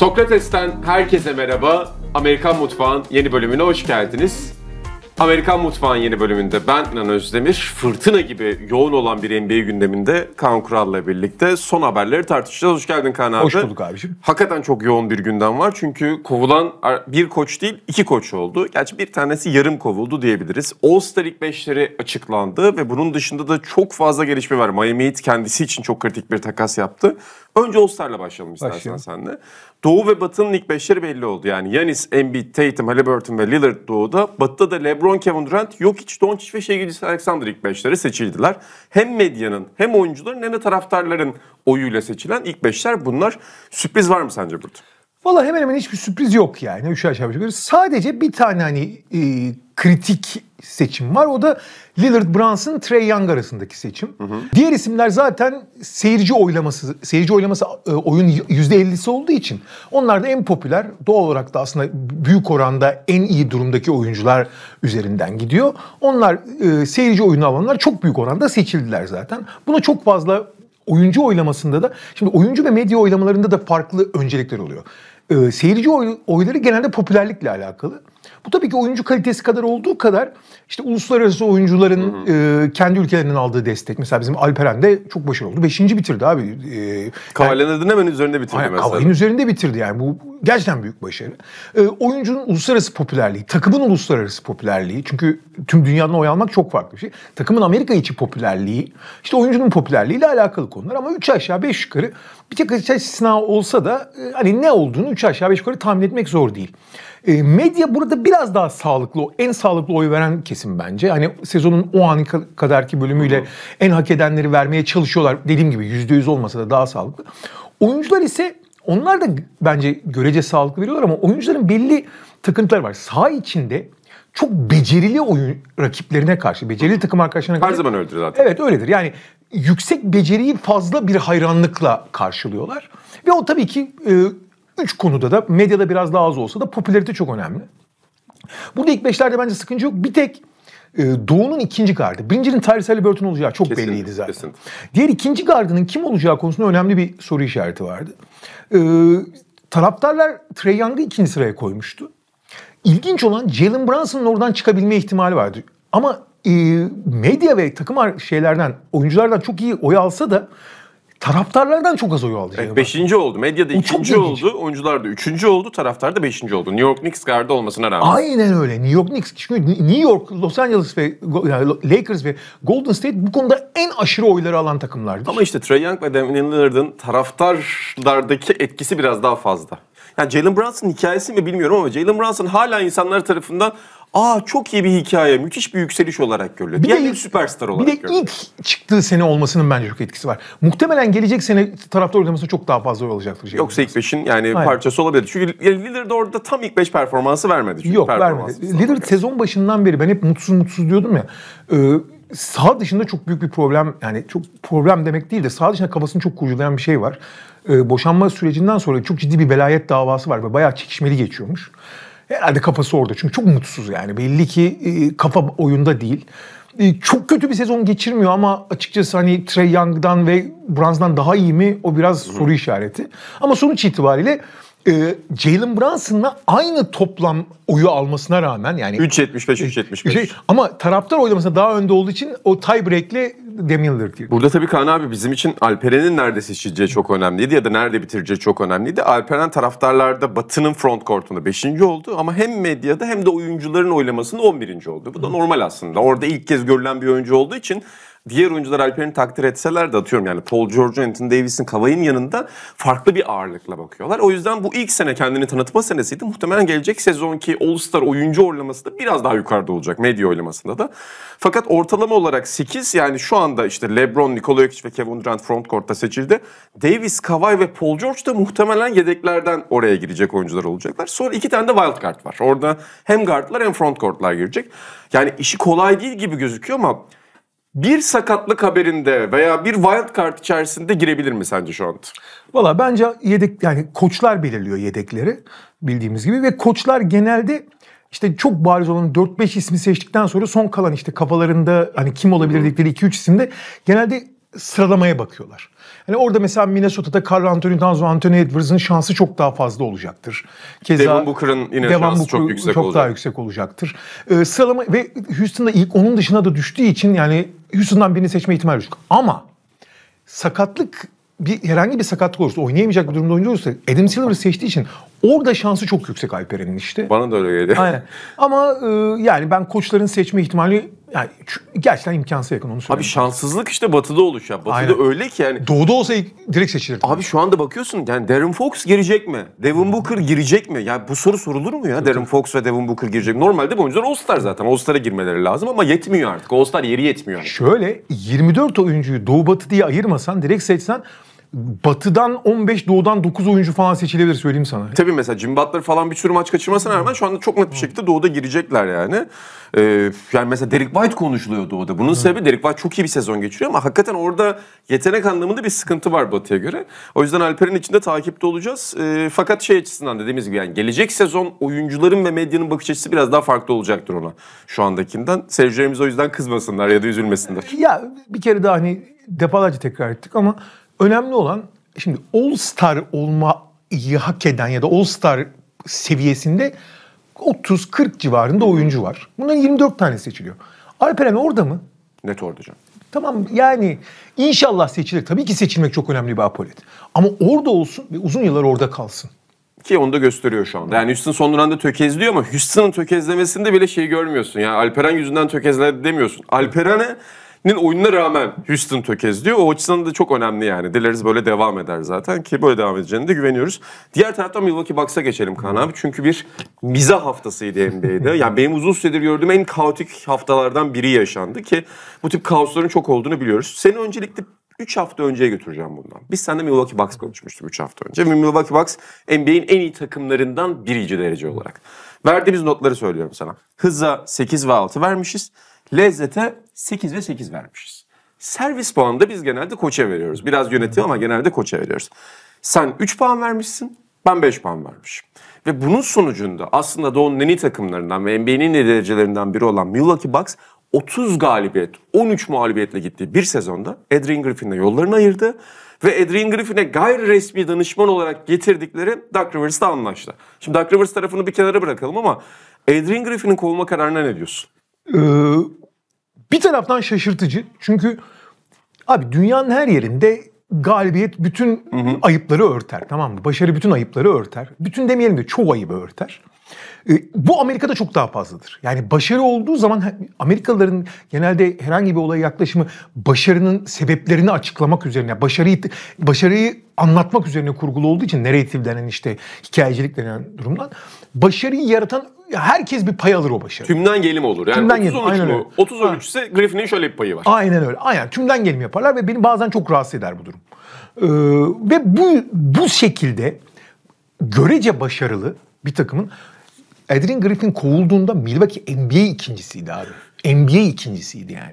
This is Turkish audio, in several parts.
Sokrates'ten herkese merhaba. Amerikan Mutfağın yeni bölümüne hoş geldiniz. Amerikan Mutfağın yeni bölümünde ben İnan Özdemir, fırtına gibi yoğun olan bir NBA gündeminde Kaan Kural'la birlikte son haberleri tartışacağız. Hoş geldin Kaan abi. Hoş bulduk abiciğim. Hakikaten çok yoğun bir gündem var çünkü kovulan bir koç değil iki koç oldu. Gerçi bir tanesi yarım kovuldu diyebiliriz. All-Star ilk beşleri açıklandı ve bunun dışında da çok fazla gelişme var. Miami Heat kendisi için çok kritik bir takas yaptı. Önce All-Star'la başlayalım istersen Başlayalım. senle. Doğu ve Batı'nın ilk beşleri belli oldu. Yani Yanis, Embiid, Tatum, Halliburton ve Lillard Doğu'da. Batı'da da LeBron, Kevin Durant, Jokic, Doncic ve sevgilisi şey Alexander ilk beşleri seçildiler. Hem medyanın hem oyuncuların hem de taraftarların oyuyla seçilen ilk beşler bunlar. Sürpriz var mı sence burada? Valla hemen hemen hiçbir sürpriz yok yani. Üç aşağı beş yukarı. Sadece bir tane hani e, kritik seçim var. O da Lillard Brunson, Trey Young arasındaki seçim. Hı hı. Diğer isimler zaten seyirci oylaması, seyirci oylaması e, oyun %50'si olduğu için onlar da en popüler, doğal olarak da aslında büyük oranda en iyi durumdaki oyuncular üzerinden gidiyor. Onlar e, seyirci oyunu alanlar çok büyük oranda seçildiler zaten. Buna çok fazla oyuncu oylamasında da şimdi oyuncu ve medya oylamalarında da farklı öncelikler oluyor. Ee, seyirci oyları genelde popülerlikle alakalı. Bu tabii ki oyuncu kalitesi kadar olduğu kadar işte uluslararası oyuncuların E, kendi ülkelerinin aldığı destek. Mesela bizim Alperen de çok başarılı oldu. Beşinci bitirdi abi. E, Kavale'nin hemen üzerinde bitirdi aynen, mesela. Kavale'nin üzerinde bitirdi yani. Bu gerçekten büyük başarı. E, oyuncunun uluslararası popülerliği, takımın uluslararası popülerliği. Çünkü tüm dünyanın oy almak çok farklı bir şey. Takımın Amerika içi popülerliği, işte oyuncunun popülerliğiyle alakalı konular. Ama üç aşağı beş yukarı bir tek istisna olsa da e, hani ne olduğunu üç aşağı beş yukarı tahmin etmek zor değil. E, medya burada biraz daha sağlıklı, en sağlıklı oy veren kesim bence. Hani sezonun o an kadarki bölümüyle hı en hak edenleri vermeye çalışıyorlar. Dediğim gibi yüzde yüz olmasa da daha sağlıklı. Oyuncular ise onlar da bence görece sağlıklı veriyorlar ama oyuncuların belli takıntıları var. Sağ içinde çok becerili oyun rakiplerine karşı, becerili takım arkadaşlarına karşı. Her zaman öyledir zaten. Evet öyledir. Yani yüksek beceriyi fazla bir hayranlıkla karşılıyorlar. Ve o tabii ki e, Üç konuda da medyada biraz daha az olsa da popülarite çok önemli. Burada ilk beşlerde bence sıkıntı yok. Bir tek e, Doğu'nun ikinci gardı. Birincinin tarihsel Liberton olacağı çok kesin, belliydi zaten. Kesin. Diğer ikinci gardının kim olacağı konusunda önemli bir soru işareti vardı. E, taraftarlar Trey Young'ı ikinci sıraya koymuştu. İlginç olan Jalen Brunson'ın oradan çıkabilme ihtimali vardı. Ama e, medya ve takım şeylerden, oyunculardan çok iyi oy alsa da taraftarlardan çok az oy aldı. Evet, beşinci oldu. Medyada o ikinci oldu. Oyuncular da üçüncü oldu. Taraftar da beşinci oldu. New York Knicks gardı olmasına rağmen. Aynen öyle. New York Knicks. Çünkü New York, Los Angeles ve yani Lakers ve Golden State bu konuda en aşırı oyları alan takımlardı. Ama işte Trey Young ve Damian Lillard'ın taraftarlardaki etkisi biraz daha fazla yani Jalen Brunson hikayesi mi bilmiyorum ama Jalen Brunson hala insanlar tarafından aa çok iyi bir hikaye, müthiş bir yükseliş olarak görülüyor. Bir Diğer de, bir süperstar olarak Bir de görülüyor. ilk çıktığı sene olmasının bence çok etkisi var. Muhtemelen gelecek sene taraftar oylamasına çok daha fazla oy alacaktır. Jalen Yoksa ilk beşin yani Aynen. parçası olabilir. Çünkü Lillard orada tam ilk beş performansı vermedi. Çünkü Yok vermedi. Lillard sezon başından beri ben hep mutsuz mutsuz diyordum ya. E, sağ dışında çok büyük bir problem yani çok problem demek değil de sağ dışında kafasını çok kurcalayan bir şey var. Ee, boşanma sürecinden sonra çok ciddi bir velayet davası var ve bayağı çekişmeli geçiyormuş. Herhalde kafası orada çünkü çok mutsuz yani belli ki e, kafa oyunda değil. E, çok kötü bir sezon geçirmiyor ama açıkçası hani Trey Young'dan ve Bruns'dan daha iyi mi o biraz soru işareti. Ama sonuç itibariyle e, Jalen Brunson'la aynı toplam oyu almasına rağmen yani 3.75 3.75. Ee, şey, ama taraftar oylamasında daha önde olduğu için o tiebreakli Demir diyor. Burada tabii Kaan abi bizim için Alperen'in nerede seçileceği çok önemliydi ya da nerede bitireceği çok önemliydi. Alperen taraftarlarda Batı'nın front kortunda 5. oldu ama hem medyada hem de oyuncuların oylamasında 11. oldu. Bu da normal aslında. Orada ilk kez görülen bir oyuncu olduğu için diğer oyuncular Alperen'i takdir etseler de atıyorum yani Paul George, Anthony Davis'in, Kavai'nin yanında farklı bir ağırlıkla bakıyorlar. O yüzden bu ilk sene kendini tanıtma senesiydi. Muhtemelen gelecek sezonki All-Star oyuncu oylaması da biraz daha yukarıda olacak medya oylamasında da. Fakat ortalama olarak 8 yani şu anda işte LeBron, Nikola Jokic ve Kevin Durant front frontcourt'ta seçildi. Davis, Kawhi ve Paul George da muhtemelen yedeklerden oraya girecek oyuncular olacaklar. Sonra iki tane de wild card var. Orada hem guardlar hem front frontcourt'lar girecek. Yani işi kolay değil gibi gözüküyor ama bir sakatlık haberinde veya bir wild card içerisinde girebilir mi sence şu anda? Valla bence yedek yani koçlar belirliyor yedekleri bildiğimiz gibi ve koçlar genelde işte çok bariz olan 4-5 ismi seçtikten sonra son kalan işte kafalarında hani kim olabilir dedikleri 2-3 isimde genelde sıralamaya bakıyorlar. Hani orada mesela Minnesota'da Carl Anthony Towns ve Anthony Edwards'ın şansı çok daha fazla olacaktır. Keza Devon Booker'ın yine Devon şansı Booker, çok yüksek çok olacak. daha yüksek olacaktır. Ee, sıralama ve Houston'da ilk onun dışına da düştüğü için yani Houston'dan birini seçme ihtimali düşük. Ama sakatlık bir herhangi bir sakatlık olursa, oynayamayacak bir durumda oyuncu olursa Adam Silver'ı seçtiği için orada şansı çok yüksek Alperen'in işte. Bana da öyle geliyor. Aynen. Ama e, yani ben koçların seçme ihtimali yani gerçekten imkansız yakın onu söyleyeyim. Abi şanssızlık işte batıda oluşan. Batıda Aynen. öyle ki yani. Doğuda olsa direkt seçilirdi. Abi şu anda bakıyorsun yani Darren Fox girecek mi? Devin Booker girecek mi? Yani bu soru sorulur mu ya? Evet. Darren Fox ve Devin Booker girecek. Normalde bu oyuncular All-Star zaten. All-Star'a girmeleri lazım ama yetmiyor artık. All-Star yeri yetmiyor. Artık. Şöyle 24 oyuncuyu Doğu Batı diye ayırmasan direkt seçsen batıdan 15, doğudan 9 oyuncu falan seçilebilir söyleyeyim sana. Tabii mesela Jim Butler falan bir sürü maç kaçırmasına rağmen şu anda çok net bir şekilde doğuda girecekler yani. Ee, yani mesela Derek White konuşuluyor doğuda. Bunun sebebi Derek White çok iyi bir sezon geçiriyor ama hakikaten orada yetenek anlamında bir sıkıntı var batıya göre. O yüzden Alper'in içinde takipte olacağız. Ee, fakat şey açısından dediğimiz gibi yani gelecek sezon oyuncuların ve medyanın bakış açısı biraz daha farklı olacaktır ona şu andakinden. Seyircilerimiz o yüzden kızmasınlar ya da üzülmesinler. Ya bir kere daha hani defalarca tekrar ettik ama Önemli olan şimdi All Star olmayı hak eden ya da All Star seviyesinde 30-40 civarında oyuncu var. Bunların 24 tane seçiliyor. Alperen orada mı? Net orada canım. Tamam yani inşallah seçilir. Tabii ki seçilmek çok önemli bir apolet. Ama orada olsun ve uzun yıllar orada kalsın. Ki onu da gösteriyor şu anda. Yani Houston son dönemde tökezliyor ama Houston'ın tökezlemesinde bile şey görmüyorsun. Yani Alperen yüzünden tökezledi demiyorsun. Alperen'e oyununa rağmen Houston tökezliyor. O açısından da çok önemli yani. Dileriz böyle devam eder zaten ki böyle devam edeceğine de güveniyoruz. Diğer taraftan Milwaukee Bucks'a geçelim Kaan abi. Çünkü bir miza haftasıydı NBA'de. yani benim uzun süredir gördüğüm en kaotik haftalardan biri yaşandı ki bu tip kaosların çok olduğunu biliyoruz. Seni öncelikle 3 hafta önceye götüreceğim bundan. Biz seninle Milwaukee Bucks konuşmuştuk 3 hafta önce. Ve Milwaukee Bucks NBA'in en iyi takımlarından birinci derece olarak. Verdiğimiz notları söylüyorum sana. Hızla 8 ve 6 vermişiz. Lezzete 8 ve 8 vermişiz. Servis puanında biz genelde koça veriyoruz. Biraz yönetim ama genelde koça veriyoruz. Sen 3 puan vermişsin, ben 5 puan vermişim. Ve bunun sonucunda aslında Doğu'nun en iyi takımlarından ve NBA'nin en derecelerinden biri olan Milwaukee Bucks 30 galibiyet, 13 mağlubiyetle gittiği bir sezonda Adrian Griffin'le yollarını ayırdı ve Adrian Griffin'e gayri resmi danışman olarak getirdikleri Doug Rivers'la anlaştı. Şimdi Doug Rivers tarafını bir kenara bırakalım ama Adrian Griffin'in kovulma kararına ne diyorsun? Ee, bir taraftan şaşırtıcı çünkü abi dünyanın her yerinde galibiyet bütün hı hı. ayıpları örter tamam mı? Başarı bütün ayıpları örter. Bütün demeyelim de çoğu ayıbı örter. E, bu Amerika'da çok daha fazladır. Yani başarı olduğu zaman Amerikalıların genelde herhangi bir olaya yaklaşımı başarının sebeplerini açıklamak üzerine, başarıyı başarıyı anlatmak üzerine kurgulu olduğu için narrative denen işte hikayecilik denen durumdan başarıyı yaratan herkes bir pay alır o başarı. Tümden gelim olur. Yani tümden 30 gelim, aynen mu? 30 13 ise Griffin'in şöyle bir payı var. Aynen öyle. Aynen tümden gelim yaparlar ve beni bazen çok rahatsız eder bu durum. Ee, ve bu bu şekilde görece başarılı bir takımın Adrian Griffin kovulduğunda Milwaukee NBA ikincisiydi abi. NBA ikincisiydi yani.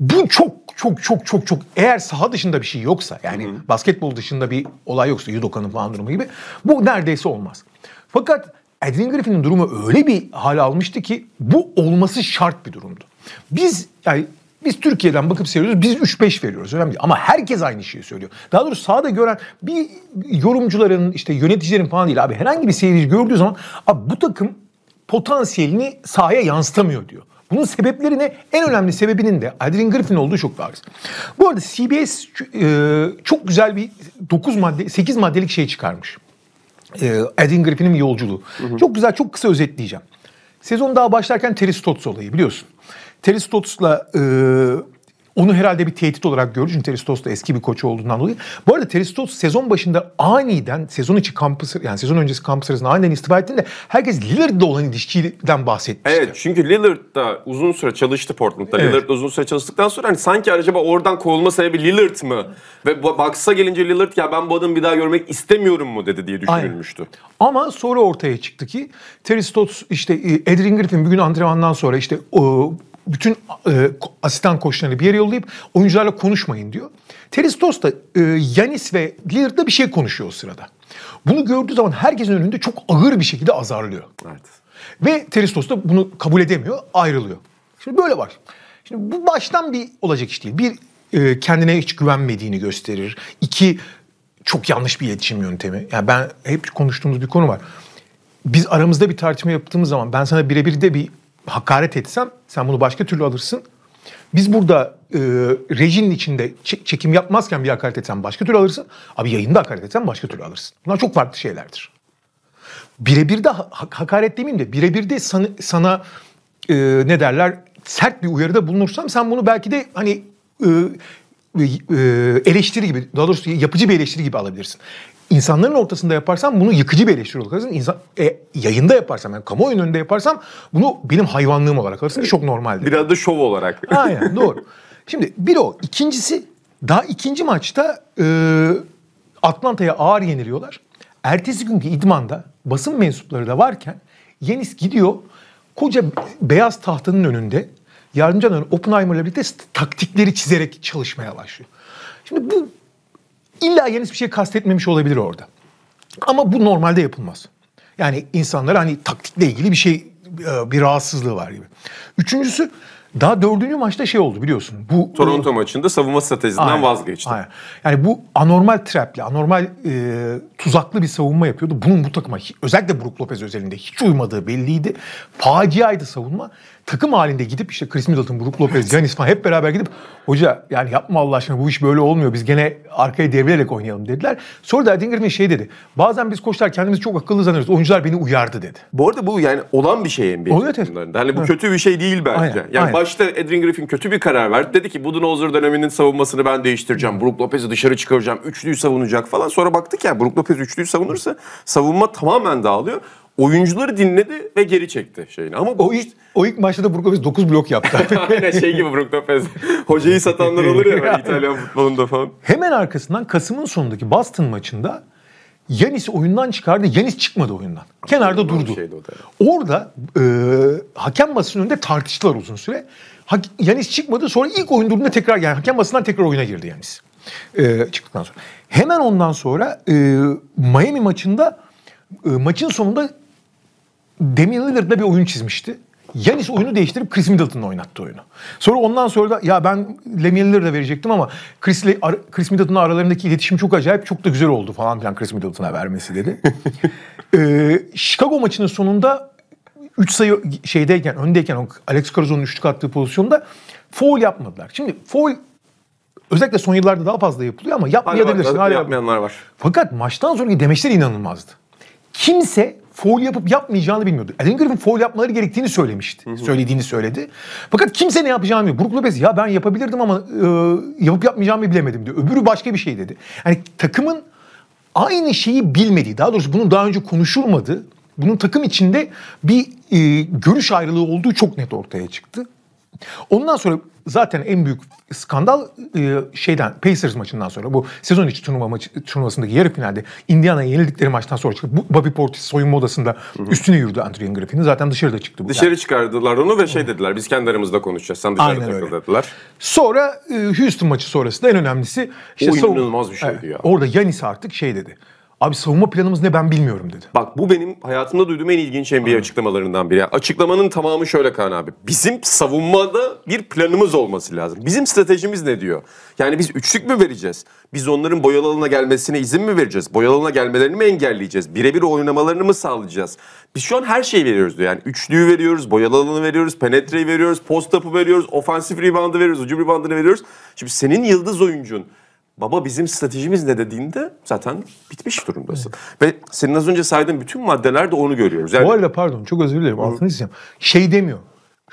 Bu çok çok çok çok çok eğer saha dışında bir şey yoksa yani hı hı. basketbol dışında bir olay yoksa Yudoka'nın falan durumu gibi bu neredeyse olmaz. Fakat Edwin Griffin'in durumu öyle bir hal almıştı ki bu olması şart bir durumdu. Biz yani biz Türkiye'den bakıp seviyoruz. Biz 3-5 veriyoruz. Önemli değil. Ama herkes aynı şeyi söylüyor. Daha doğrusu sahada gören bir yorumcuların işte yöneticilerin falan değil abi. Herhangi bir seyirci gördüğü zaman abi bu takım potansiyelini sahaya yansıtamıyor diyor. Bunun sebepleri ne? En önemli sebebinin de Adrian Griffin olduğu çok bariz. Bu arada CBS e, çok güzel bir 9 madde 8 maddelik şey çıkarmış e, ee, Edin Griffin'in yolculuğu. Hı hı. Çok güzel, çok kısa özetleyeceğim. Sezon daha başlarken Terry Stotts olayı biliyorsun. Terry Stotts'la e, onu herhalde bir tehdit olarak gördü Çünkü Teristos da eski bir koç olduğundan dolayı. Bu arada Teristos sezon başında aniden sezon içi kampı yani sezon öncesi kampı sırasında aniden istifa ettiğinde herkes Lillard'da olan ilişkiden bahsetmişti. Evet çünkü Lillard da uzun süre çalıştı Portland'da. Evet. Lillard uzun süre çalıştıktan sonra hani sanki acaba oradan kovulma sebebi Lillard mı? Ve Bucks'a gelince Lillard ya ben bu adamı bir daha görmek istemiyorum mu dedi diye düşünülmüştü. Aynen. Ama sonra ortaya çıktı ki Terry işte Edrin Griffin bir gün antrenmandan sonra işte bütün e, asistan koçlarını bir yere yollayıp oyuncularla konuşmayın diyor. Teristos da e, Yanis ve Lillard'da bir şey konuşuyor o sırada. Bunu gördüğü zaman herkesin önünde çok ağır bir şekilde azarlıyor. Evet. Ve Teristos da bunu kabul edemiyor, ayrılıyor. Şimdi böyle var. Şimdi bu baştan bir olacak iş değil. Bir e, kendine hiç güvenmediğini gösterir. İki çok yanlış bir iletişim yöntemi. Yani ben hep konuştuğumuz bir konu var. Biz aramızda bir tartışma yaptığımız zaman ben sana birebir de bir hakaret etsem sen bunu başka türlü alırsın. Biz burada e, rejinin içinde çekim yapmazken bir hakaret etsem başka türlü alırsın. Abi yayında hakaret etsem başka türlü alırsın. Bunlar çok farklı şeylerdir. Birebir de ha hakaret demeyeyim de birebir de sana, sana e, ne derler sert bir uyarıda bulunursam sen bunu belki de hani e, e, e eleştiri gibi daha doğrusu yapıcı bir eleştiri gibi alabilirsin insanların ortasında yaparsam bunu yıkıcı bir eleştiri olarak alırsın. İnsan, e, yayında yaparsam yani kamuoyunun önünde yaparsam bunu benim hayvanlığım olarak alırsın ki çok normaldir. Biraz da şov olarak. Aynen doğru. Şimdi bir o. ikincisi daha ikinci maçta e, Atlanta'ya ağır yeniliyorlar. Ertesi günkü idmanda basın mensupları da varken Yenis gidiyor koca beyaz tahtanın önünde yardımcı olan Oppenheimer'la birlikte taktikleri çizerek çalışmaya başlıyor. Şimdi bu İlla yenis bir şey kastetmemiş olabilir orada. Ama bu normalde yapılmaz. Yani insanlar hani taktikle ilgili bir şey e, bir rahatsızlığı var gibi. Üçüncüsü daha dördüncü maçta şey oldu biliyorsun. Bu Toronto e, maçında savunma stratejisinden aynen, vazgeçti. Aynen. Yani bu anormal trapli, anormal e, tuzaklı bir savunma yapıyordu. Bunun bu takıma özellikle Brook Lopez özelinde hiç uymadığı belliydi. Faciaydı savunma takım halinde gidip işte Chris Middleton, Brook Lopez, Giannis falan hep beraber gidip hoca yani yapma Allah aşkına bu iş böyle olmuyor. Biz gene arkaya devrilerek oynayalım dediler. Sonra da Erdinger'in şey dedi. Bazen biz koçlar kendimizi çok akıllı zannediyoruz. Oyuncular beni uyardı dedi. Bu arada bu yani olan bir şey NBA'de. Evet, evet. Hani bu evet. kötü bir şey değil bence. Aynen, yani aynen. başta Edrin Griffin kötü bir karar verdi. Dedi ki Budenholzer döneminin savunmasını ben değiştireceğim. Brook Lopez'i dışarı çıkaracağım. Üçlüyü savunacak falan. Sonra baktık ya Brook Lopez üçlüyü savunursa savunma tamamen dağılıyor oyuncuları dinledi ve geri çekti şeyini. Ama o ilk, o ilk maçta da Brook Lopez 9 blok yaptı. Aynen şey gibi Brook Lopez. Hocayı satanlar olur ya İtalyan futbolunda falan. Hemen arkasından Kasım'ın sonundaki Boston maçında Yanis oyundan çıkardı. Yanis çıkmadı oyundan. Kenarda durdu. Orada e, hakem basının önünde tartıştılar uzun süre. Ha, Yanis çıkmadı. Sonra ilk oyun durumunda tekrar yani hakem basından tekrar oyuna girdi Yanis. E, çıktıktan sonra. Hemen ondan sonra e, Miami maçında e, maçın sonunda Damian Lillard'la bir oyun çizmişti. Yanis oyunu değiştirip Chris Middleton'la oynattı oyunu. Sonra ondan sonra da ya ben Lemie'leri de verecektim ama Chris, Chris Middleton'la aralarındaki iletişim çok acayip çok da güzel oldu falan filan Chris Middleton'a vermesi dedi. ee, Chicago maçının sonunda 3 sayı şeydeyken öndeyken Alex Caruso'nun üçlük attığı pozisyonda foul yapmadılar. Şimdi foul özellikle son yıllarda daha fazla yapılıyor ama yapmayabilirsin. Hala, hala yapmayanlar var. Fakat maçtan sonraki demeçler inanılmazdı. Kimse foul yapıp yapmayacağını bilmiyordu. Alan e, Griffin foul yapmaları gerektiğini söylemişti. Hı hı. Söylediğini söyledi. Fakat kimse ne yapacağını bilmiyor. Brook Lopez ya ben yapabilirdim ama e, yapıp yapmayacağımı bilemedim diyor. Öbürü başka bir şey dedi. Yani takımın aynı şeyi bilmediği, daha doğrusu bunun daha önce konuşulmadığı, bunun takım içinde bir e, görüş ayrılığı olduğu çok net ortaya çıktı. Ondan sonra zaten en büyük skandal e, şeyden Pacers maçından sonra bu sezon içi turnuva maçı turnuvasındaki yarı finalde Indiana'ya yenildikleri maçtan sonra çıkıp bu Bobby Portis soyunma odasında üstüne yürüdü Adrian Griffin'i. Zaten dışarıda çıktı bu. Dışarı yani. çıkardılar onu ve şey dediler biz kendi aramızda konuşacağız. Sen dışarı Aynen takıl dediler. Sonra e, Houston maçı sonrasında en önemlisi işte o inanılmaz bir şeydi ya. Orada Yanis artık şey dedi. Abi savunma planımız ne ben bilmiyorum dedi. Bak bu benim hayatımda duyduğum en ilginç NBA Aynen. açıklamalarından biri. açıklamanın tamamı şöyle Kaan abi. Bizim savunmada bir planımız olması lazım. Bizim stratejimiz ne diyor? Yani biz üçlük mü vereceğiz? Biz onların boyalı alana gelmesine izin mi vereceğiz? Boyalı alana gelmelerini mi engelleyeceğiz? Birebir oynamalarını mı sağlayacağız? Biz şu an her şeyi veriyoruz diyor. Yani üçlüyü veriyoruz, boyalı alanı veriyoruz, penetreyi veriyoruz, post-up'ı veriyoruz, ofansif rebound'ı veriyoruz, hücum rebound'ını veriyoruz. Şimdi senin yıldız oyuncun baba bizim stratejimiz ne dediğinde zaten bitmiş durumdasın. Evet. Ve senin az önce saydığın bütün maddelerde onu görüyoruz. Yani... Bu arada pardon çok özür dilerim altını çizeceğim. Şey demiyor.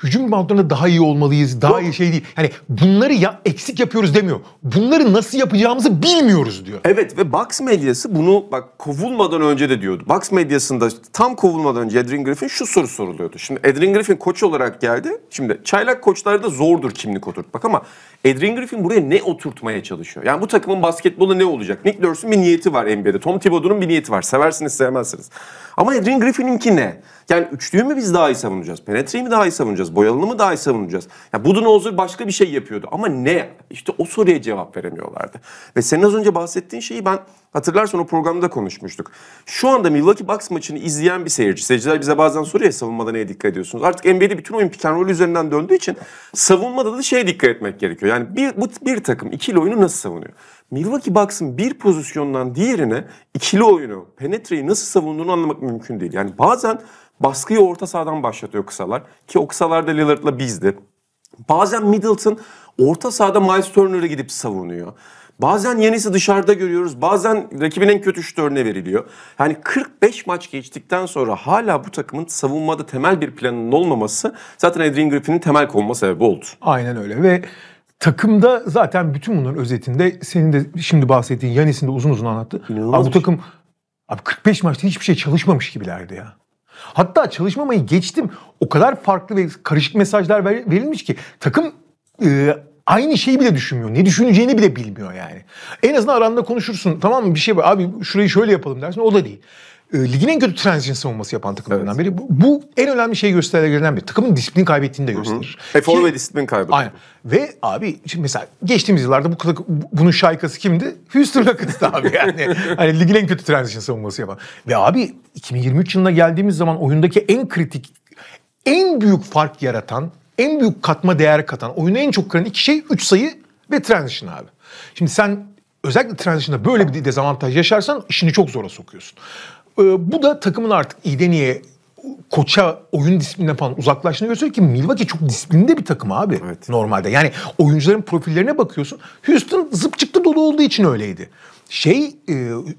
Hücum reboundlarında daha iyi olmalıyız, daha Yok. iyi şey değil. Yani bunları ya eksik yapıyoruz demiyor. Bunları nasıl yapacağımızı bilmiyoruz diyor. Evet ve Bucks medyası bunu bak kovulmadan önce de diyordu. Bucks medyasında tam kovulmadan önce Adrian Griffin şu soru soruluyordu. Şimdi Adrian Griffin koç olarak geldi. Şimdi çaylak koçlarda zordur kimlik oturtmak ama Adrian Griffin buraya ne oturtmaya çalışıyor? Yani bu takımın basketbolu ne olacak? Nick Nurse'un bir niyeti var NBA'de. Tom Thibodeau'nun bir niyeti var. Seversiniz sevmezsiniz. Ama Adrian Griffin'inki ne? Yani üçlüyü mü biz daha iyi savunacağız? Penetreyi mi daha iyi savunacağız? Boyalını mı daha iyi savunacağız? Ya Budenholzer başka bir şey yapıyordu ama ne? İşte o soruya cevap veremiyorlardı. Ve senin az önce bahsettiğin şeyi ben Hatırlarsan o programda konuşmuştuk. Şu anda Milwaukee Bucks maçını izleyen bir seyirci. Seyirciler bize bazen soruyor ya savunmada neye dikkat ediyorsunuz? Artık NBA'de bütün oyun pick and üzerinden döndüğü için savunmada da şeye dikkat etmek gerekiyor. Yani bir, bu bir takım ikili oyunu nasıl savunuyor? Milwaukee Bucks'ın bir pozisyondan diğerine ikili oyunu, penetreyi nasıl savunduğunu anlamak mümkün değil. Yani bazen baskıyı orta sahadan başlatıyor kısalar. Ki o da Lillard'la bizdi. Bazen Middleton orta sahada Miles Turner'a gidip savunuyor. Bazen yenisi dışarıda görüyoruz. Bazen rakibin en kötü şut örneği veriliyor. Yani 45 maç geçtikten sonra hala bu takımın savunmada temel bir planının olmaması zaten Adrian Griffin'in temel konma sebebi oldu. Aynen öyle ve takımda zaten bütün bunların özetinde senin de şimdi bahsettiğin Yanis'in de uzun uzun anlattı. abi bu şey. takım abi 45 maçta hiçbir şey çalışmamış gibilerdi ya. Hatta çalışmamayı geçtim. O kadar farklı ve karışık mesajlar verilmiş ki takım e, aynı şeyi bile düşünmüyor. Ne düşüneceğini bile bilmiyor yani. En azından aranda konuşursun. Tamam mı bir şey var. Abi şurayı şöyle yapalım dersin. O da değil. E, ligin en kötü transition savunması yapan takımlarından evet. biri. Bu, bu en önemli şey göstergelerinden bir. Takımın disiplin kaybettiğini de gösterir. Hı ve disiplin kaybı. Aynen. Ve abi şimdi mesela geçtiğimiz yıllarda bu bunun şaykası kimdi? Houston Rockets'tı abi yani. hani ligin en kötü transition savunması yapan. Ve abi 2023 yılına geldiğimiz zaman oyundaki en kritik en büyük fark yaratan en büyük katma değer katan, oyuna en çok kıran iki şey 3 sayı ve transition abi. Şimdi sen özellikle transition'da böyle bir dezavantaj yaşarsan işini çok zora sokuyorsun. Ee, bu da takımın artık iyiden iyiye koça oyun disiplininden falan uzaklaştığını gösteriyor ki Milwaukee çok disiplinde bir takım abi evet. normalde. Yani oyuncuların profillerine bakıyorsun. Houston zıp çıktı dolu olduğu için öyleydi. Şey e,